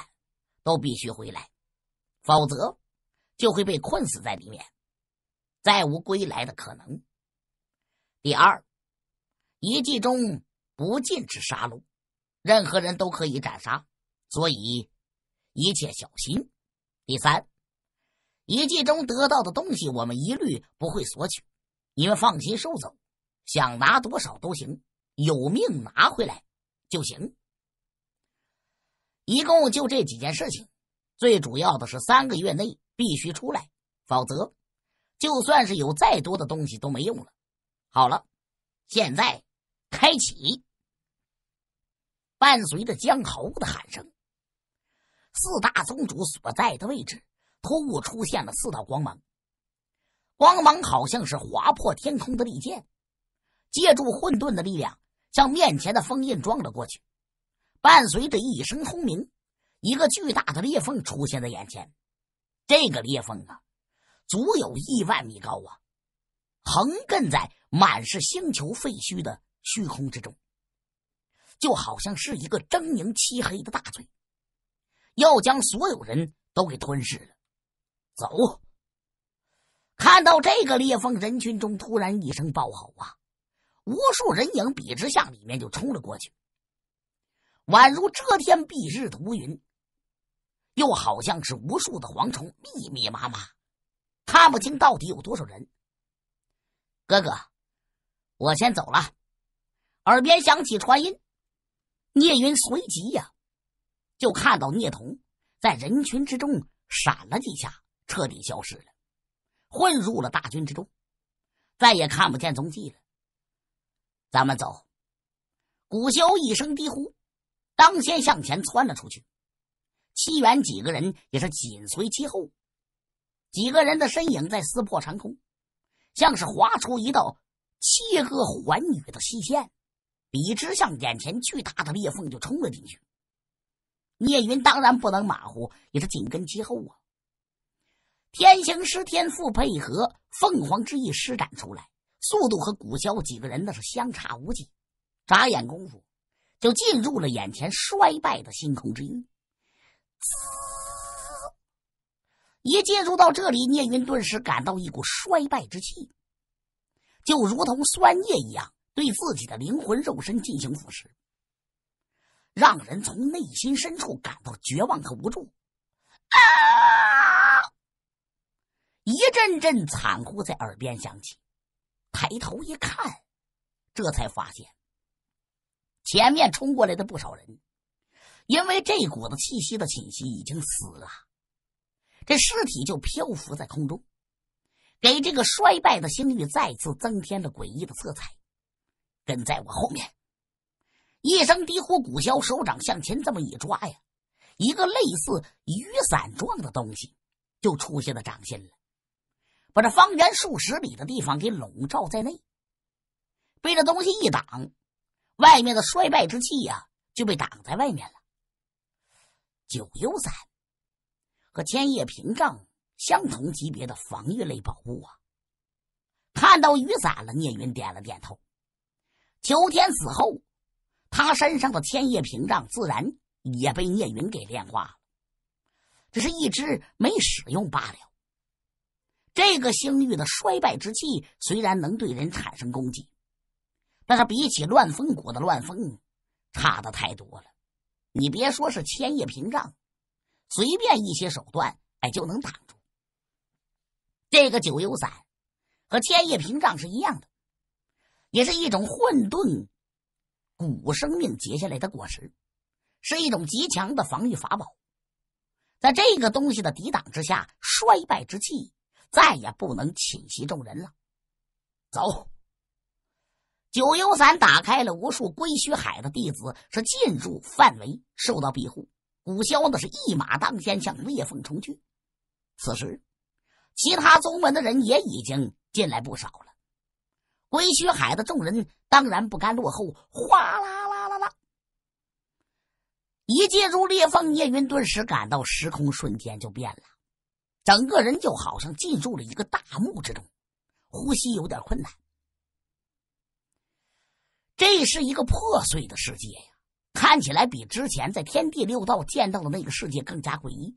都必须回来，否则就会被困死在里面，再无归来的可能。第二，遗迹中不禁止杀戮，任何人都可以斩杀，所以一切小心。第三，遗迹中得到的东西，我们一律不会索取。你们放心收走，想拿多少都行，有命拿回来就行。一共就这几件事情，最主要的是三个月内必须出来，否则就算是有再多的东西都没用了。好了，现在开启。伴随着江猴的喊声，四大宗主所在的位置突兀出现了四道光芒。光芒好像是划破天空的利剑，借助混沌的力量，向面前的封印撞了过去。伴随着一声轰鸣，一个巨大的裂缝出现在眼前。这个裂缝啊，足有亿万米高啊，横亘在满是星球废墟的虚空之中，就好像是一个狰狞漆黑的大嘴，要将所有人都给吞噬了。走。看到这个裂缝，人群中突然一声暴吼啊！无数人影笔直向里面就冲了过去，宛如遮天蔽日的乌云，又好像是无数的蝗虫，密密麻麻，看不清到底有多少人。哥哥，我先走了。耳边响起传音，聂云随即呀，就看到聂童在人群之中闪了几下，彻底消失了。混入了大军之中，再也看不见踪迹了。咱们走！古萧一声低呼，当先向前窜了出去。七元几个人也是紧随其后，几个人的身影在撕破长空，像是划出一道切割寰宇的细线，笔直向眼前巨大的裂缝就冲了进去。聂云当然不能马虎，也是紧跟其后啊。天行师天赋配合凤凰之翼施展出来，速度和古霄几个人那是相差无几。眨眼功夫，就进入了眼前衰败的星空之域。一进入到这里，聂云顿时感到一股衰败之气，就如同酸液一样，对自己的灵魂、肉身进行腐蚀，让人从内心深处感到绝望和无助。啊！一阵阵惨呼在耳边响起，抬头一看，这才发现前面冲过来的不少人，因为这股子气息的侵袭已经死了，这尸体就漂浮在空中，给这个衰败的星域再次增添了诡异的色彩。跟在我后面，一声低呼，古萧手掌向前这么一抓呀，一个类似雨伞状的东西就出现在掌心了。把这方圆数十里的地方给笼罩在内，被这东西一挡，外面的衰败之气呀就被挡在外面了。九幽伞，和千叶屏障相同级别的防御类宝物啊！看到雨伞了，聂云点了点头。九天死后，他身上的千叶屏障自然也被聂云给炼化了，只是一直没使用罢了。这个星域的衰败之气虽然能对人产生攻击，但是比起乱风谷的乱风差的太多了。你别说是千叶屏障，随便一些手段，哎，就能挡住。这个九幽伞和千叶屏障是一样的，也是一种混沌古生命结下来的果实，是一种极强的防御法宝。在这个东西的抵挡之下，衰败之气。再也不能侵袭众人了。走，九幽散打开了，无数归墟海的弟子是进入范围，受到庇护。古萧呢，是一马当先向裂缝冲去。此时，其他宗门的人也已经进来不少了。归墟海的众人当然不甘落后，哗啦啦啦啦！一进入裂缝，聂云顿时感到时空瞬间就变了。整个人就好像进入了一个大墓之中，呼吸有点困难。这是一个破碎的世界呀，看起来比之前在天地六道见到的那个世界更加诡异，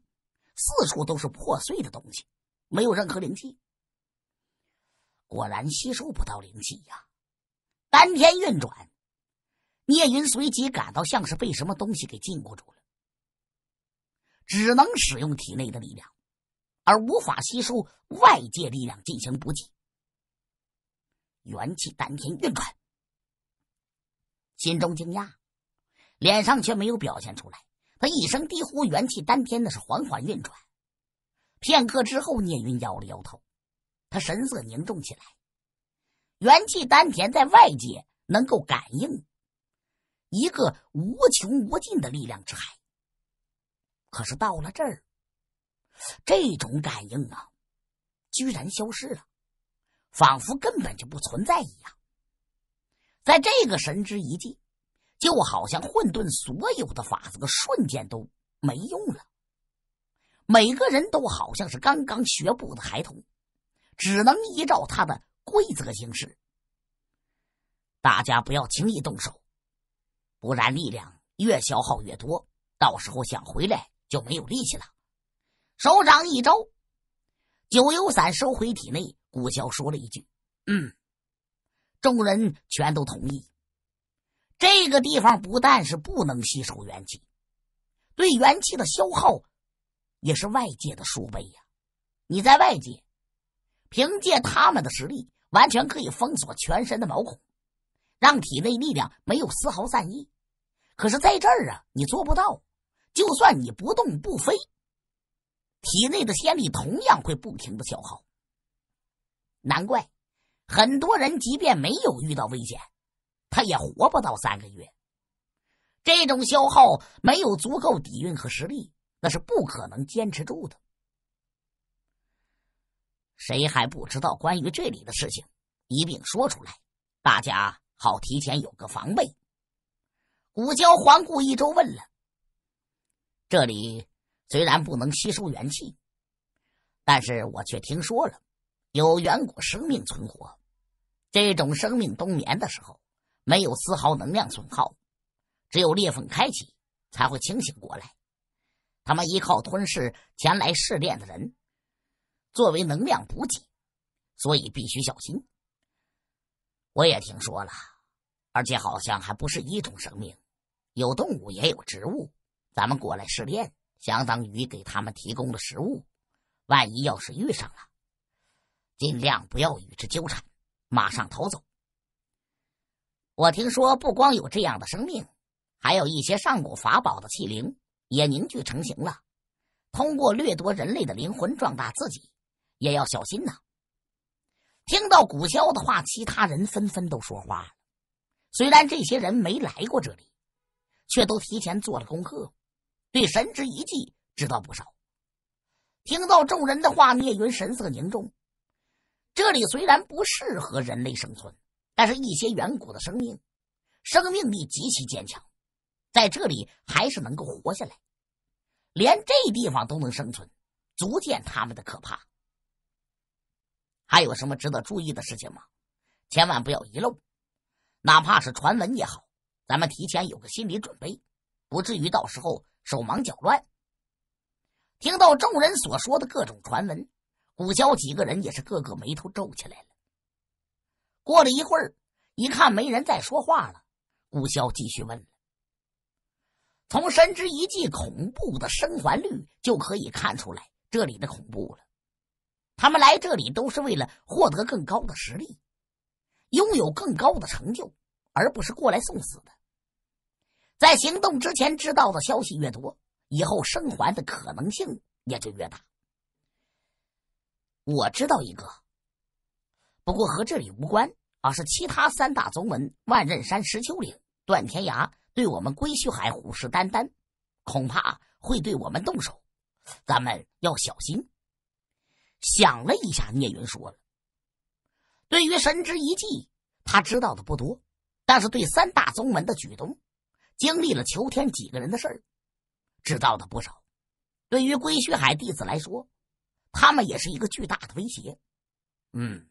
四处都是破碎的东西，没有任何灵气。果然吸收不到灵气呀！丹田运转，聂云随即感到像是被什么东西给禁锢住了，只能使用体内的力量。而无法吸收外界力量进行补给，元气丹田运转，心中惊讶，脸上却没有表现出来。他一声低呼，元气丹田那是缓缓运转。片刻之后，聂云摇了摇头，他神色凝重起来。元气丹田在外界能够感应一个无穷无尽的力量之海，可是到了这儿。这种感应啊，居然消失了，仿佛根本就不存在一样。在这个神之一计，就好像混沌所有的法则瞬间都没用了，每个人都好像是刚刚学步的孩童，只能依照他的规则行事。大家不要轻易动手，不然力量越消耗越多，到时候想回来就没有力气了。手掌一招，九幽散收回体内。古萧说了一句：“嗯。”众人全都同意。这个地方不但是不能吸收元气，对元气的消耗也是外界的数倍呀。你在外界，凭借他们的实力，完全可以封锁全身的毛孔，让体内力量没有丝毫散逸。可是，在这儿啊，你做不到。就算你不动不飞。体内的仙力同样会不停的消耗，难怪很多人即便没有遇到危险，他也活不到三个月。这种消耗没有足够底蕴和实力，那是不可能坚持住的。谁还不知道关于这里的事情，一并说出来，大家好提前有个防备。古交环顾一周，问了：“这里？”虽然不能吸收元气，但是我却听说了有远古生命存活。这种生命冬眠的时候没有丝毫能量损耗，只有裂缝开启才会清醒过来。他们依靠吞噬前来试炼的人作为能量补给，所以必须小心。我也听说了，而且好像还不是一种生命，有动物也有植物。咱们过来试炼。相当于给他们提供了食物，万一要是遇上了，尽量不要与之纠缠，马上逃走。我听说不光有这样的生命，还有一些上古法宝的器灵也凝聚成型了，通过掠夺人类的灵魂壮大自己，也要小心呐。听到古萧的话，其他人纷纷都说话了。虽然这些人没来过这里，却都提前做了功课。对神之遗迹知道不少。听到众人的话，聂云神色凝重。这里虽然不适合人类生存，但是一些远古的生命生命力极其坚强，在这里还是能够活下来。连这地方都能生存，足见他们的可怕。还有什么值得注意的事情吗？千万不要遗漏，哪怕是传闻也好，咱们提前有个心理准备，不至于到时候。手忙脚乱，听到众人所说的各种传闻，古萧几个人也是个个眉头皱起来了。过了一会儿，一看没人再说话了，古萧继续问了：“从神之遗迹恐怖的生还率就可以看出来这里的恐怖了。他们来这里都是为了获得更高的实力，拥有更高的成就，而不是过来送死的。”在行动之前，知道的消息越多，以后生还的可能性也就越大。我知道一个，不过和这里无关，而是其他三大宗门——万仞山、石丘岭、段天涯——对我们归墟海虎视眈眈，恐怕会对我们动手，咱们要小心。想了一下，聂云说了：“对于神之一迹，他知道的不多，但是对三大宗门的举动。”经历了裘天几个人的事儿，知道的不少。对于归墟海弟子来说，他们也是一个巨大的威胁。嗯，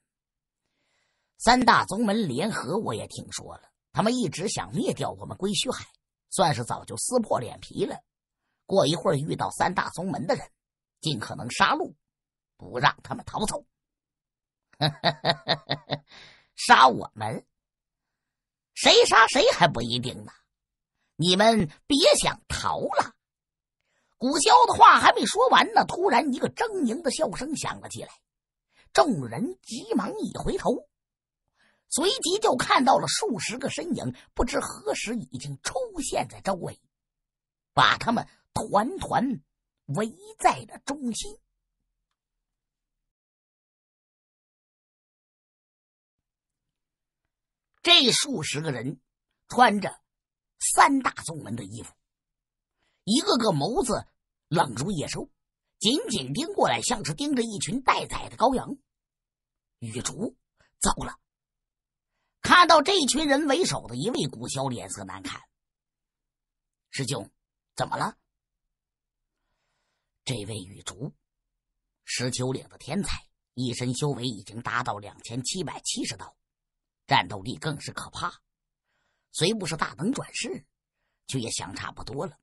三大宗门联合，我也听说了。他们一直想灭掉我们归墟海，算是早就撕破脸皮了。过一会儿遇到三大宗门的人，尽可能杀戮，不让他们逃走。杀我们？谁杀谁还不一定呢。你们别想逃了！古萧的话还没说完呢，突然一个狰狞的笑声响了起来。众人急忙一回头，随即就看到了数十个身影，不知何时已经出现在周围，把他们团团围在了中心。这数十个人穿着……三大宗门的衣服，一个个眸子冷如野兽，紧紧盯过来，像是盯着一群待宰的羔羊。雨竹，糟了！看到这群人为首的一位古萧脸色难看，师兄，怎么了？这位雨竹，石丘岭的天才，一身修为已经达到两千七百七十道，战斗力更是可怕。虽不是大能转世，却也相差不多了。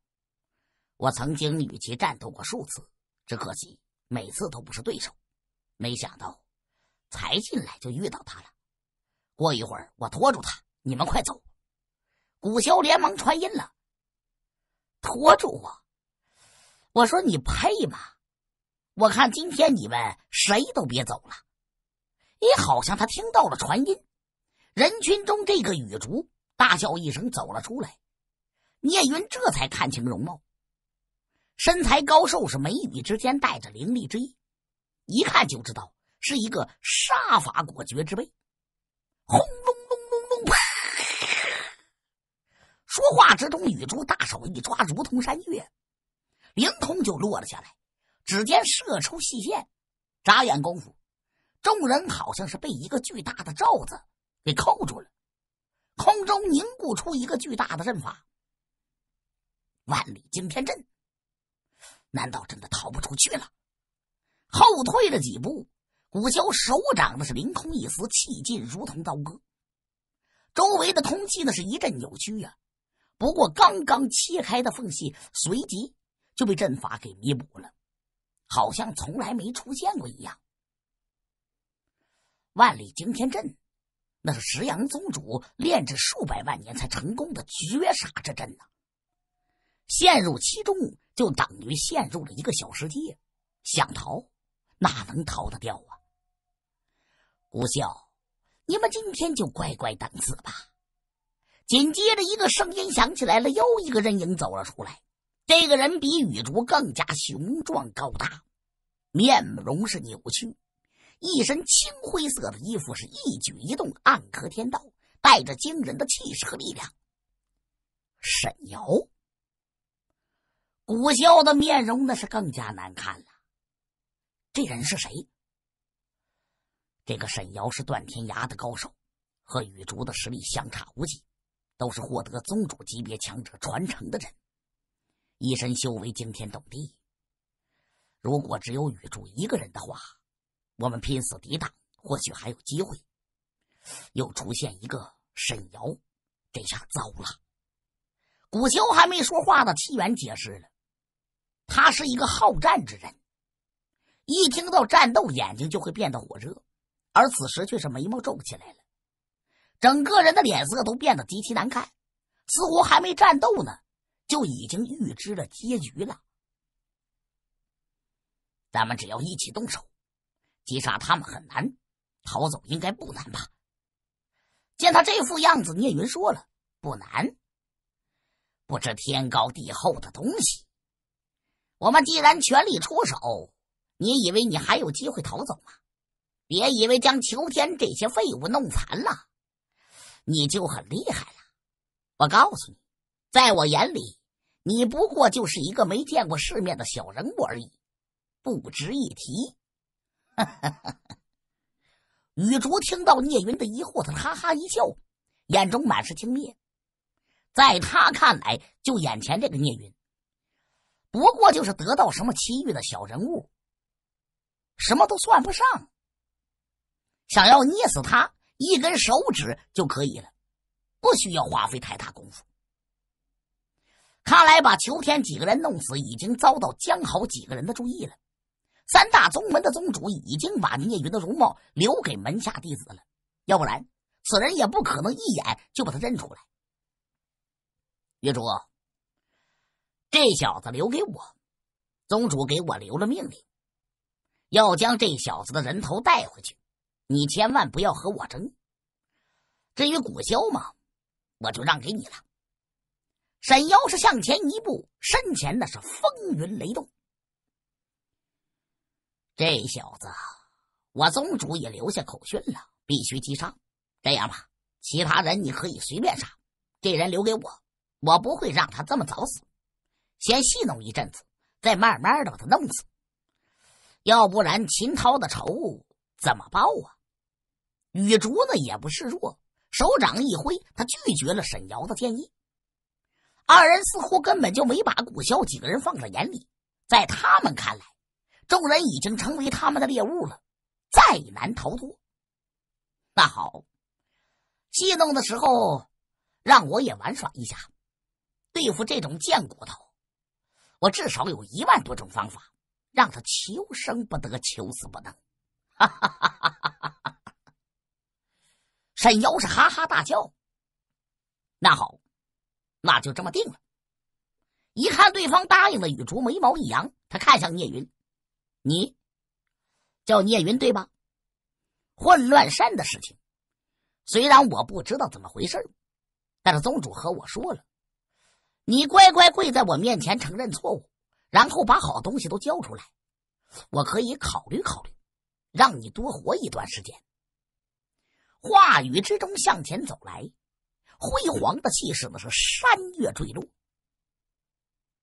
我曾经与其战斗过数次，只可惜每次都不是对手。没想到才进来就遇到他了。过一会儿，我拖住他，你们快走。古萧连忙传音了：“拖住我！”我说：“你配吗？”我看今天你们谁都别走了。也好像他听到了传音，人群中这个雨竹。大叫一声，走了出来。聂云这才看清容貌，身材高瘦，是眉宇之间带着凌厉之意，一看就知道是一个杀伐果决之辈。轰隆隆隆隆！啪！说话之中，雨珠大手一抓，如同山岳，凌空就落了下来。指尖射出细线，眨眼功夫，众人好像是被一个巨大的罩子给扣住了。空中凝固出一个巨大的阵法，万里惊天阵。难道真的逃不出去了？后退了几步，古萧手掌的是凌空一撕，气劲如同刀割，周围的空气呢是一阵扭曲呀。不过刚刚切开的缝隙，随即就被阵法给弥补了，好像从来没出现过一样。万里惊天阵。那是石阳宗主炼制数百万年才成功的绝杀之阵呐，陷入其中就等于陷入了一个小世界，想逃哪能逃得掉啊？吴笑，你们今天就乖乖等死吧！紧接着，一个声音响起来了，又一个人影走了出来。这个人比雨竹更加雄壮高大，面容是扭曲。一身青灰色的衣服，是一举一动暗合天道，带着惊人的气势和力量。沈瑶，古萧的面容那是更加难看了。这人是谁？这个沈瑶是断天涯的高手，和雨竹的实力相差无几，都是获得宗主级别强者传承的人，一身修为惊天动地。如果只有雨竹一个人的话，我们拼死抵挡，或许还有机会。又出现一个沈瑶，这下糟了。古修还没说话呢，七元解释了，他是一个好战之人，一听到战斗，眼睛就会变得火热。而此时却是眉毛皱起来了，整个人的脸色都变得极其难看，似乎还没战斗呢，就已经预知了结局了。咱们只要一起动手。击杀他们很难，逃走应该不难吧？见他这副样子，聂云说了：“不难。”不知天高地厚的东西，我们既然全力出手，你以为你还有机会逃走吗？别以为将裘天这些废物弄残了，你就很厉害了。我告诉你，在我眼里，你不过就是一个没见过世面的小人物而已，不值一提。哈哈哈哈雨竹听到聂云的疑惑，他哈哈一笑，眼中满是轻蔑。在他看来，就眼前这个聂云，不过就是得到什么奇遇的小人物，什么都算不上。想要捏死他，一根手指就可以了，不需要花费太大功夫。看来把裘天几个人弄死，已经遭到江豪几个人的注意了。三大宗门的宗主已经把聂云的容貌留给门下弟子了，要不然此人也不可能一眼就把他认出来。月主，这小子留给我，宗主给我留了命令，要将这小子的人头带回去，你千万不要和我争。至于古萧嘛，我就让给你了。沈妖是向前一步，身前那是风云雷动。这小子，我宗主也留下口讯了，必须击杀。这样吧，其他人你可以随便杀，这人留给我，我不会让他这么早死。先戏弄一阵子，再慢慢的把他弄死。要不然，秦涛的仇怎么报啊？雨竹呢也不示弱，手掌一挥，他拒绝了沈瑶的建议。二人似乎根本就没把古萧几个人放在眼里，在他们看来。众人已经成为他们的猎物了，再难逃脱。那好，戏弄的时候让我也玩耍一下。对付这种贱骨头，我至少有一万多种方法，让他求生不得，求死不能。哈哈哈！沈瑶是哈哈大笑。那好，那就这么定了。一看对方答应的，雨竹眉毛一扬，他看向聂云。你叫聂云对吧？混乱山的事情，虽然我不知道怎么回事但是宗主和我说了，你乖乖跪在我面前承认错误，然后把好东西都交出来，我可以考虑考虑，让你多活一段时间。话语之中向前走来，辉煌的气势那是山岳坠落。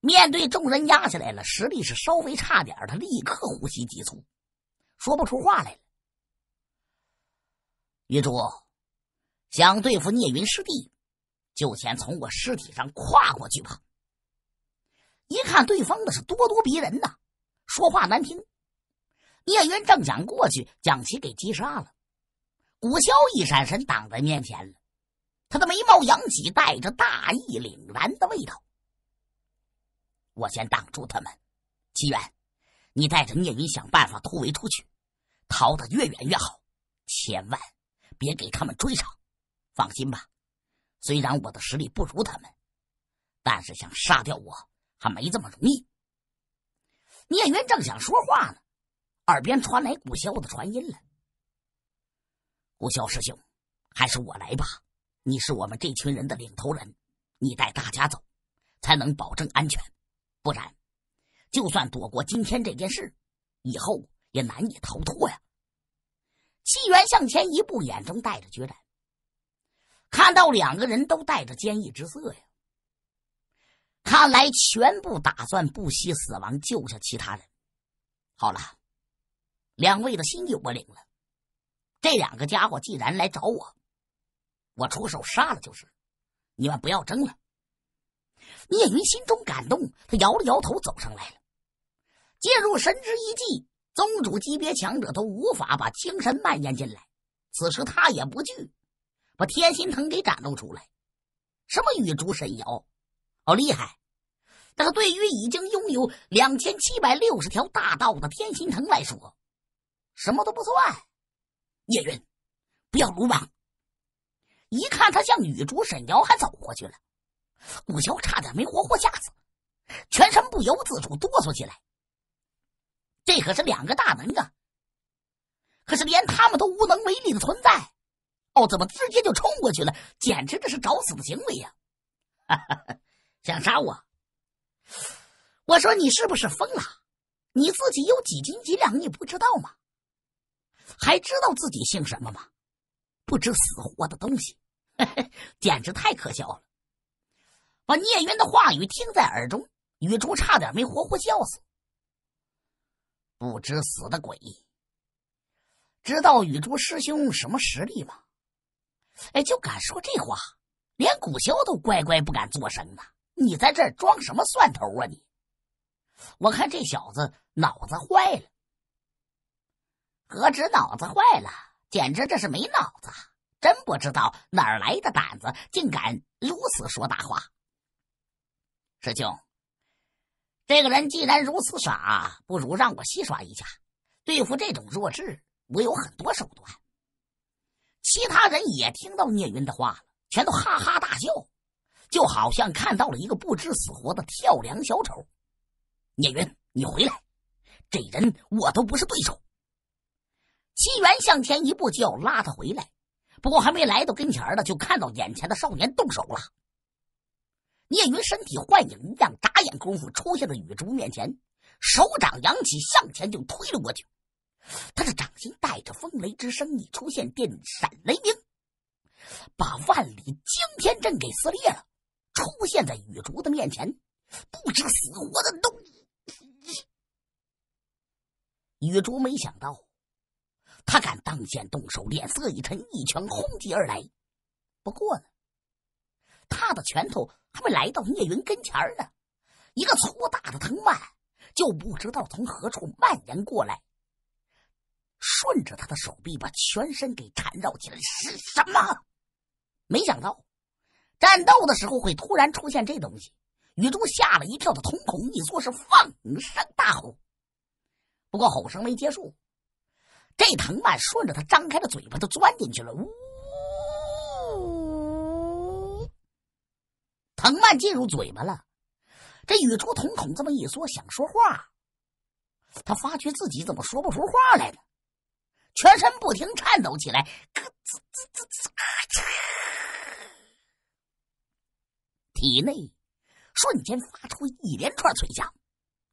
面对众人压下来了，实力是稍微差点他立刻呼吸急促，说不出话来了。玉珠想对付聂云师弟，就先从我尸体上跨过去吧。一看对方的是咄咄逼人呐，说话难听。聂云正想过去将其给击杀了，古萧一闪身挡在面前了。他的眉毛扬起，带着大义凛然的味道。我先挡住他们，齐远，你带着聂云想办法突围出去，逃得越远越好，千万别给他们追上。放心吧，虽然我的实力不如他们，但是想杀掉我还没这么容易。聂云正想说话呢，耳边传来古萧的传音了：“古萧师兄，还是我来吧，你是我们这群人的领头人，你带大家走，才能保证安全。”不然，就算躲过今天这件事，以后也难以逃脱呀。纪元向前一步，眼中带着决然。看到两个人都带着坚毅之色呀，看来全部打算不惜死亡救下其他人。好了，两位的心意我领了。这两个家伙既然来找我，我出手杀了就是。你们不要争了。聂云心中感动，他摇了摇头，走上来了。进入神之一计，宗主级别强者都无法把精神蔓延进来。此时他也不惧，把天心藤给展露出来。什么雨珠沈瑶，好厉害！但是对于已经拥有两千七百六十条大道的天心藤来说，什么都不算。聂云，不要鲁莽。一看他向雨珠沈瑶还走过去了。古桥差点没活活吓死，全身不由自主哆嗦起来。这可是两个大能啊，可是连他们都无能为力的存在。哦，怎么直接就冲过去了？简直这是找死的行为呀！哈哈，想杀我？我说你是不是疯了？你自己有几斤几两你不知道吗？还知道自己姓什么吗？不知死活的东西，简直太可笑了！把聂云的话语听在耳中，雨珠差点没活活笑死。不知死的鬼！知道雨珠师兄什么实力吗？哎，就敢说这话，连古萧都乖乖不敢作声啊！你在这装什么蒜头啊你？我看这小子脑子坏了，何止脑子坏了，简直这是没脑子！真不知道哪儿来的胆子，竟敢如此说大话！师兄，这个人既然如此傻，不如让我戏耍一下。对付这种弱智，我有很多手段。其他人也听到聂云的话了，全都哈哈大笑，就好像看到了一个不知死活的跳梁小丑。聂云，你回来！这人我都不是对手。齐元向前一步，就要拉他回来，不过还没来到跟前呢，就看到眼前的少年动手了。聂云身体幻影一样，眨眼功夫出现在雨竹面前，手掌扬起，向前就推了过去。他的掌心带着风雷之声，一出现，电闪雷鸣，把万里惊天阵给撕裂了。出现在雨竹的面前，不知死活的都。雨竹没想到他敢当先动手，脸色一沉，一拳轰击而来。不过呢。他的拳头还没来到聂云跟前呢，一个粗大的藤蔓就不知道从何处蔓延过来，顺着他的手臂把全身给缠绕起来。是什么？没想到战斗的时候会突然出现这东西。雨珠吓了一跳，他瞳孔一缩，是放声大吼。不过吼声没结束，这藤蔓顺着他张开的嘴巴就钻进去了。呜！藤蔓进入嘴巴了，这雨珠瞳孔这么一缩，想说话，他发觉自己怎么说不出话来呢？全身不停颤抖起来，咯吱吱吱，体内瞬间发出一连串脆响，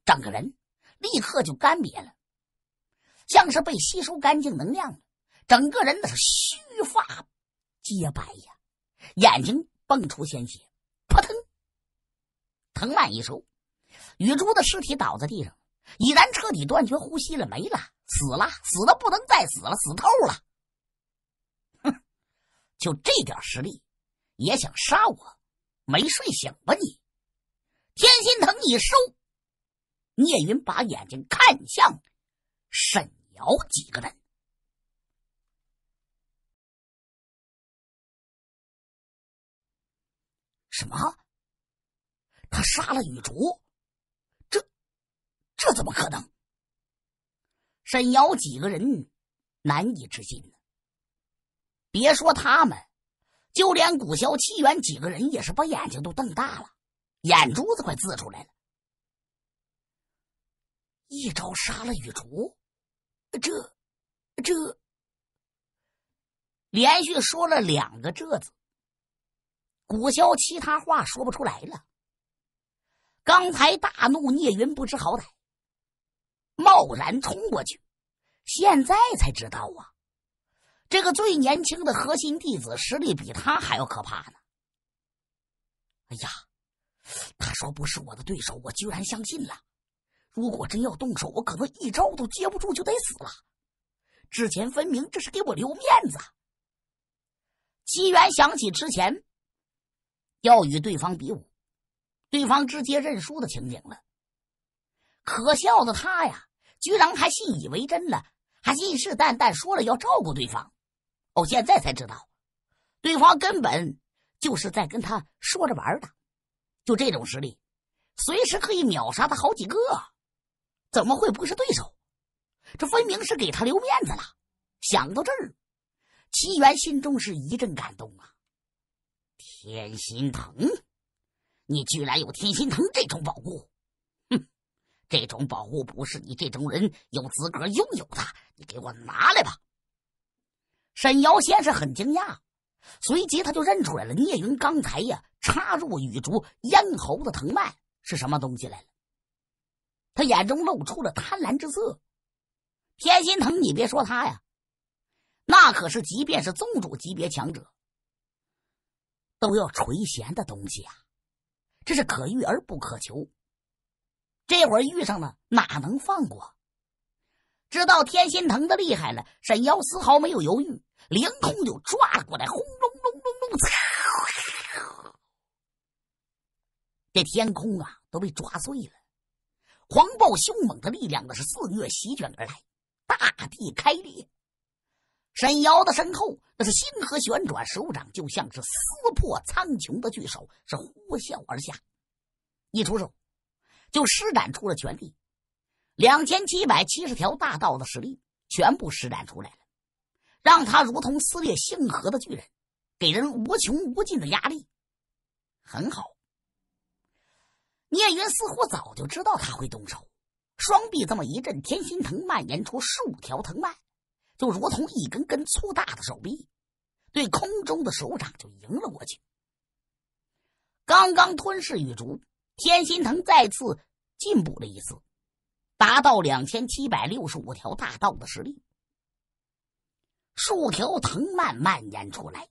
整个人立刻就干瘪了，像是被吸收干净能量了，整个人那是须发皆白呀，眼睛蹦出鲜血。扑腾，藤蔓一收，雨珠的尸体倒在地上，已然彻底断绝呼吸了，没了，死了，死的不能再死了，死透了。哼，就这点实力，也想杀我？没睡醒吧你？天心藤一收，聂云把眼睛看向沈瑶几个人。什么？他杀了雨竹，这这怎么可能？沈瑶几个人难以置信呢。别说他们，就连古萧、七元几个人也是把眼睛都瞪大了，眼珠子快呲出来了。一招杀了雨竹，这这……连续说了两个“这”字。古萧其他话说不出来了。刚才大怒，聂云不知好歹，贸然冲过去，现在才知道啊，这个最年轻的核心弟子实力比他还要可怕呢。哎呀，他说不是我的对手，我居然相信了。如果真要动手，我可能一招都接不住，就得死了。之前分明这是给我留面子。机缘想起之前。要与对方比武，对方直接认输的情景了。可笑的他呀，居然还信以为真了，还信誓旦旦说了要照顾对方。哦，现在才知道，对方根本就是在跟他说着玩的。就这种实力，随时可以秒杀他好几个，怎么会不是对手？这分明是给他留面子了。想到这儿，齐源心中是一阵感动啊。天心藤，你居然有天心藤这种宝物！哼，这种宝物不是你这种人有资格拥有的。你给我拿来吧。沈瑶先是很惊讶，随即他就认出来了。聂云刚才呀，插入雨竹咽喉的藤蔓是什么东西来了？他眼中露出了贪婪之色。天心藤，你别说他呀，那可是即便是宗主级别强者。都要垂涎的东西啊，这是可遇而不可求。这会儿遇上了，哪能放过？知道天心疼的厉害了，沈瑶丝毫没有犹豫，凌空就抓了过来。轰隆隆隆隆，这天空啊都被抓碎了，狂暴凶猛的力量那是肆虐席卷而来，大地开裂。沈瑶的身后，那是星河旋转，手掌就像是撕破苍穹的巨手，是呼啸而下。一出手，就施展出了全力，两千七百七十条大道的实力全部施展出来了，让他如同撕裂星河的巨人，给人无穷无尽的压力。很好，聂云似乎早就知道他会动手，双臂这么一震，天心藤蔓延出数条藤蔓。就如同一根根粗大的手臂，对空中的手掌就迎了过去。刚刚吞噬雨竹，天心藤再次进步了一次，达到两千七百六十五条大道的实力。数条藤蔓蔓延出来，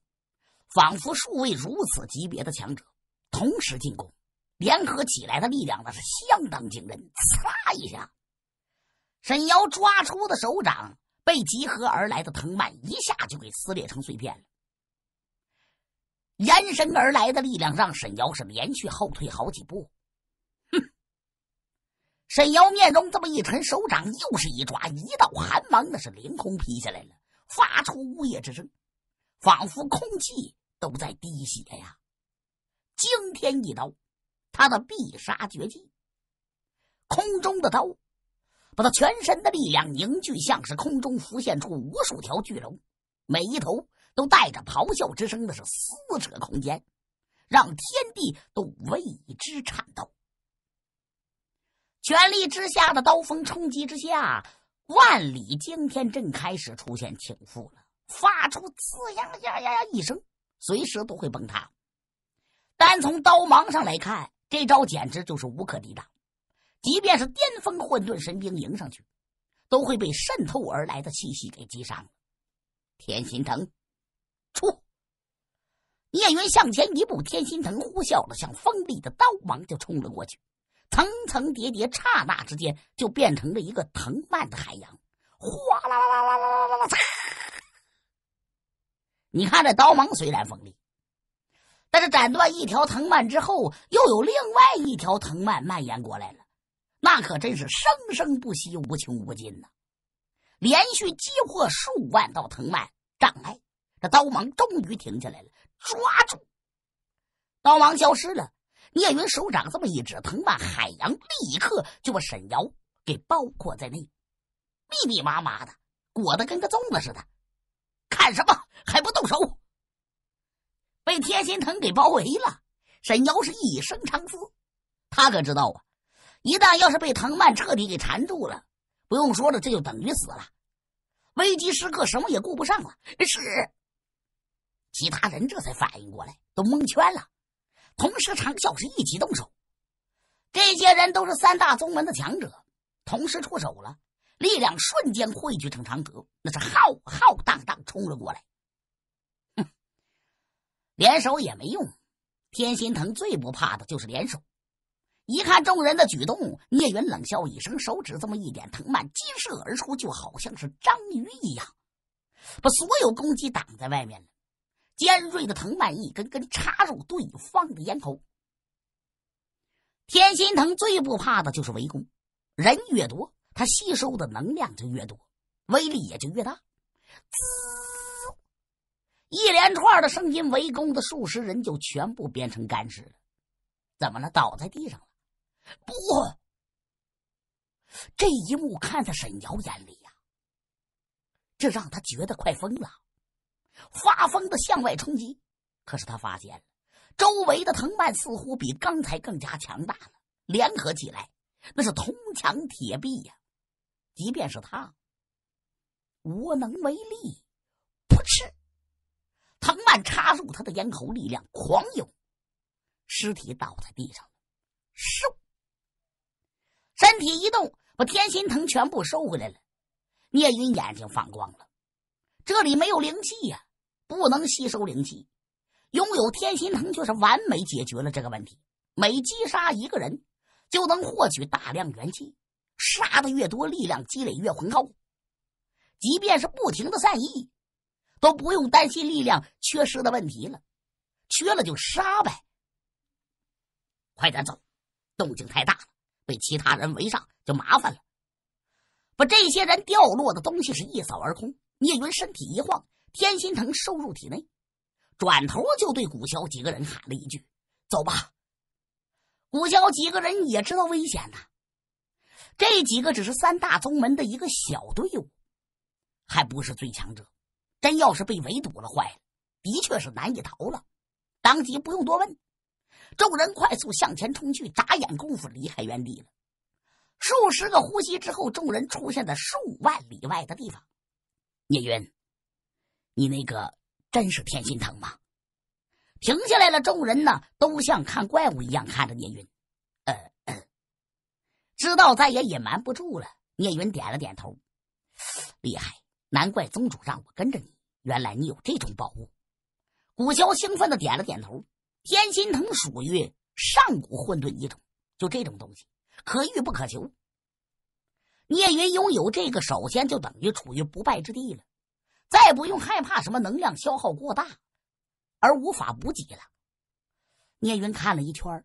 仿佛数位如此级别的强者同时进攻，联合起来的力量那是相当惊人。嚓一下，沈瑶抓出的手掌。被集合而来的藤蔓一下就给撕裂成碎片了。延伸而来的力量让沈瑶是连续后退好几步。哼！沈瑶面容这么一沉，手掌又是一抓，一道寒芒那是凌空劈下来了，发出呜咽之声，仿佛空气都在滴血呀！惊天一刀，他的必杀绝技——空中的刀。把他全身的力量凝聚，像是空中浮现出无数条巨龙，每一头都带着咆哮之声的是撕扯空间，让天地都为之颤抖。全力之下的刀锋冲击之下，万里惊天阵开始出现倾覆了，发出“呲呀呀呀呀”一声，随时都会崩塌。单从刀芒上来看，这招简直就是无可抵挡。即便是巅峰混沌神兵迎上去，都会被渗透而来的气息给击伤。天心藤，出！聂云向前一步，天心藤呼啸了，像锋利的刀芒就冲了过去。层层叠叠，刹那之间就变成了一个藤蔓的海洋。哗啦啦啦啦啦啦啦！嚓！你看，这刀芒虽然锋利，但是斩断一条藤蔓之后，又有另外一条藤蔓蔓延过来了。那可真是生生不息、无穷无尽呐。连续击破数万道藤蔓障碍，这刀芒终于停下来了。抓住，刀芒消失了。聂云手掌这么一指，藤蔓海洋立刻就把沈瑶给包括在内，密密麻麻的，裹得跟个粽子似的。看什么还不动手？被天心藤给包围了。沈瑶是一声长嘶，他可知道啊。一旦要是被藤蔓彻底给缠住了，不用说了，这就等于死了。危机时刻，什么也顾不上了。是，其他人这才反应过来，都蒙圈了。同时长啸，是一起动手。这些人都是三大宗门的强者，同时出手了，力量瞬间汇聚成长阁，那是浩浩荡荡冲了过来。哼，联手也没用，天心藤最不怕的就是联手。一看众人的举动，聂云冷笑一声，手指这么一点，藤蔓激射而出，就好像是章鱼一样，把所有攻击挡在外面了。尖锐的藤蔓一根根插入对方的咽喉。天心藤最不怕的就是围攻，人越多，它吸收的能量就越多，威力也就越大。滋，一连串的声音，围攻的数十人就全部变成干尸了。怎么了？倒在地上了。不，这一幕看在沈瑶眼里呀，这让他觉得快疯了，发疯的向外冲击。可是他发现周围的藤蔓似乎比刚才更加强大了，联合起来那是铜墙铁壁呀，即便是他，无能为力。扑哧，藤蔓插入他的咽喉，力量狂涌，尸体倒在地上了。收。身体一动，把天心藤全部收回来了。聂云眼睛放光了，这里没有灵气呀，不能吸收灵气。拥有天心藤，就是完美解决了这个问题。每击杀一个人，就能获取大量元气，杀的越多，力量积累越浑厚。即便是不停的战役，都不用担心力量缺失的问题了，缺了就杀呗。快点走，动静太大了。被其他人围上就麻烦了，把这些人掉落的东西是一扫而空。聂云身体一晃，天心藤收入体内，转头就对古桥几个人喊了一句：“走吧！”古桥几个人也知道危险呢，这几个只是三大宗门的一个小队伍，还不是最强者。真要是被围堵了，坏了，的确是难以逃了。当即不用多问。众人快速向前冲去，眨眼功夫离开原地了。数十个呼吸之后，众人出现在数万里外的地方。聂云，你那个真是天心藤吗？停下来了，众人呢都像看怪物一样看着聂云。呃，知道再也隐瞒不住了，聂云点了点头。厉害，难怪宗主让我跟着你，原来你有这种宝物。古萧兴奋的点了点头。天心藤属于上古混沌一种，就这种东西可遇不可求。聂云拥有这个，首先就等于处于不败之地了，再不用害怕什么能量消耗过大而无法补给了。聂云看了一圈，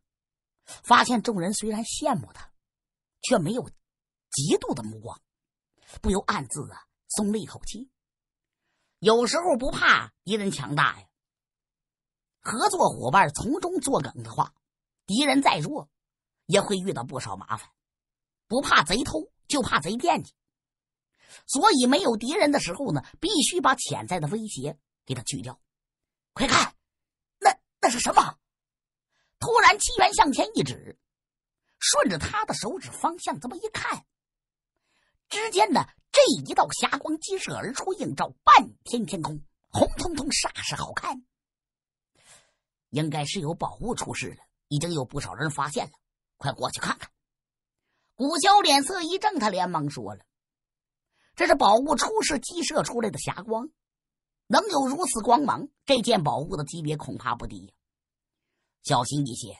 发现众人虽然羡慕他，却没有嫉妒的目光，不由暗自啊松了一口气。有时候不怕一人强大呀。合作伙伴从中作梗的话，敌人再弱也会遇到不少麻烦。不怕贼偷，就怕贼惦记。所以没有敌人的时候呢，必须把潜在的威胁给他去掉。快看，那那是什么？突然，七元向前一指，顺着他的手指方向这么一看，之间呢这一道霞光激射而出，映照半天天空，红彤彤，煞是好看。应该是有宝物出事了，已经有不少人发现了，快过去看看。古萧脸色一正，他连忙说了：“这是宝物出世激射出来的霞光，能有如此光芒，这件宝物的级别恐怕不低。小心一些，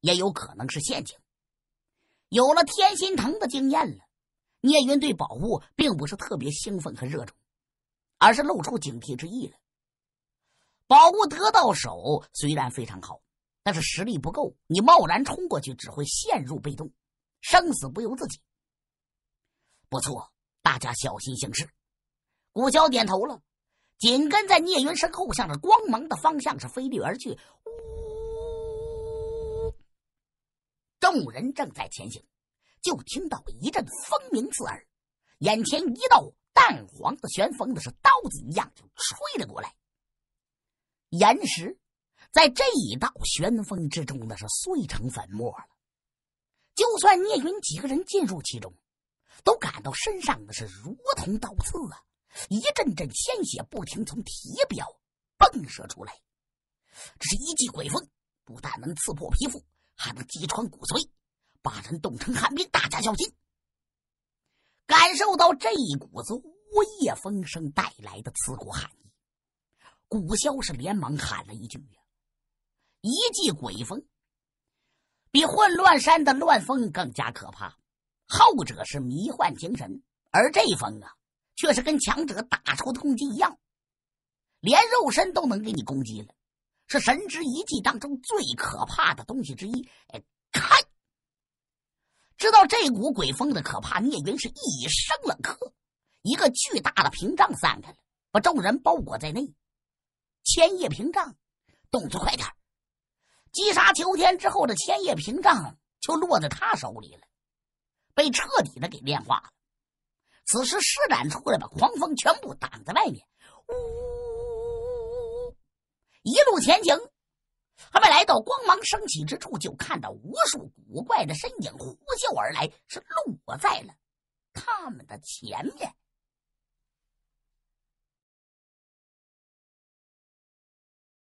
也有可能是陷阱。”有了天心藤的经验了，聂云对宝物并不是特别兴奋和热衷，而是露出警惕之意了。”宝物得到手虽然非常好，但是实力不够，你贸然冲过去只会陷入被动，生死不由自己。不错，大家小心行事。古蛟点头了，紧跟在聂云身后，向着光芒的方向是飞掠而去。呜！众人正在前行，就听到一阵风鸣刺耳，眼前一道淡黄的旋风的是刀子一样就吹了过来。岩石在这一道旋风之中那是碎成粉末了。就算聂云几个人进入其中，都感到身上的是如同刀刺啊，一阵阵鲜血不停从体表迸射出来。这是一记鬼风，不但能刺破皮肤，还能击穿骨髓，把人冻成寒冰。大家小心！感受到这一股子呜咽风声带来的刺骨寒意。古萧是连忙喊了一句：“呀，一记鬼风，比混乱山的乱风更加可怕。后者是迷幻精神，而这风啊，却是跟强者打出攻击一样，连肉身都能给你攻击了。是神之一技当中最可怕的东西之一。”哎，看。知道这股鬼风的可怕，聂云是一声冷喝，一个巨大的屏障散开了，把众人包裹在内。千叶屏障，动作快点击杀秋天之后的千叶屏障就落在他手里了，被彻底的给炼化了。此时施展出来，把狂风全部挡在外面。呜呜呜呜呜呜！一路前行，还没来到光芒升起之处，就看到无数古怪的身影呼啸而来，是落在了他们的前面。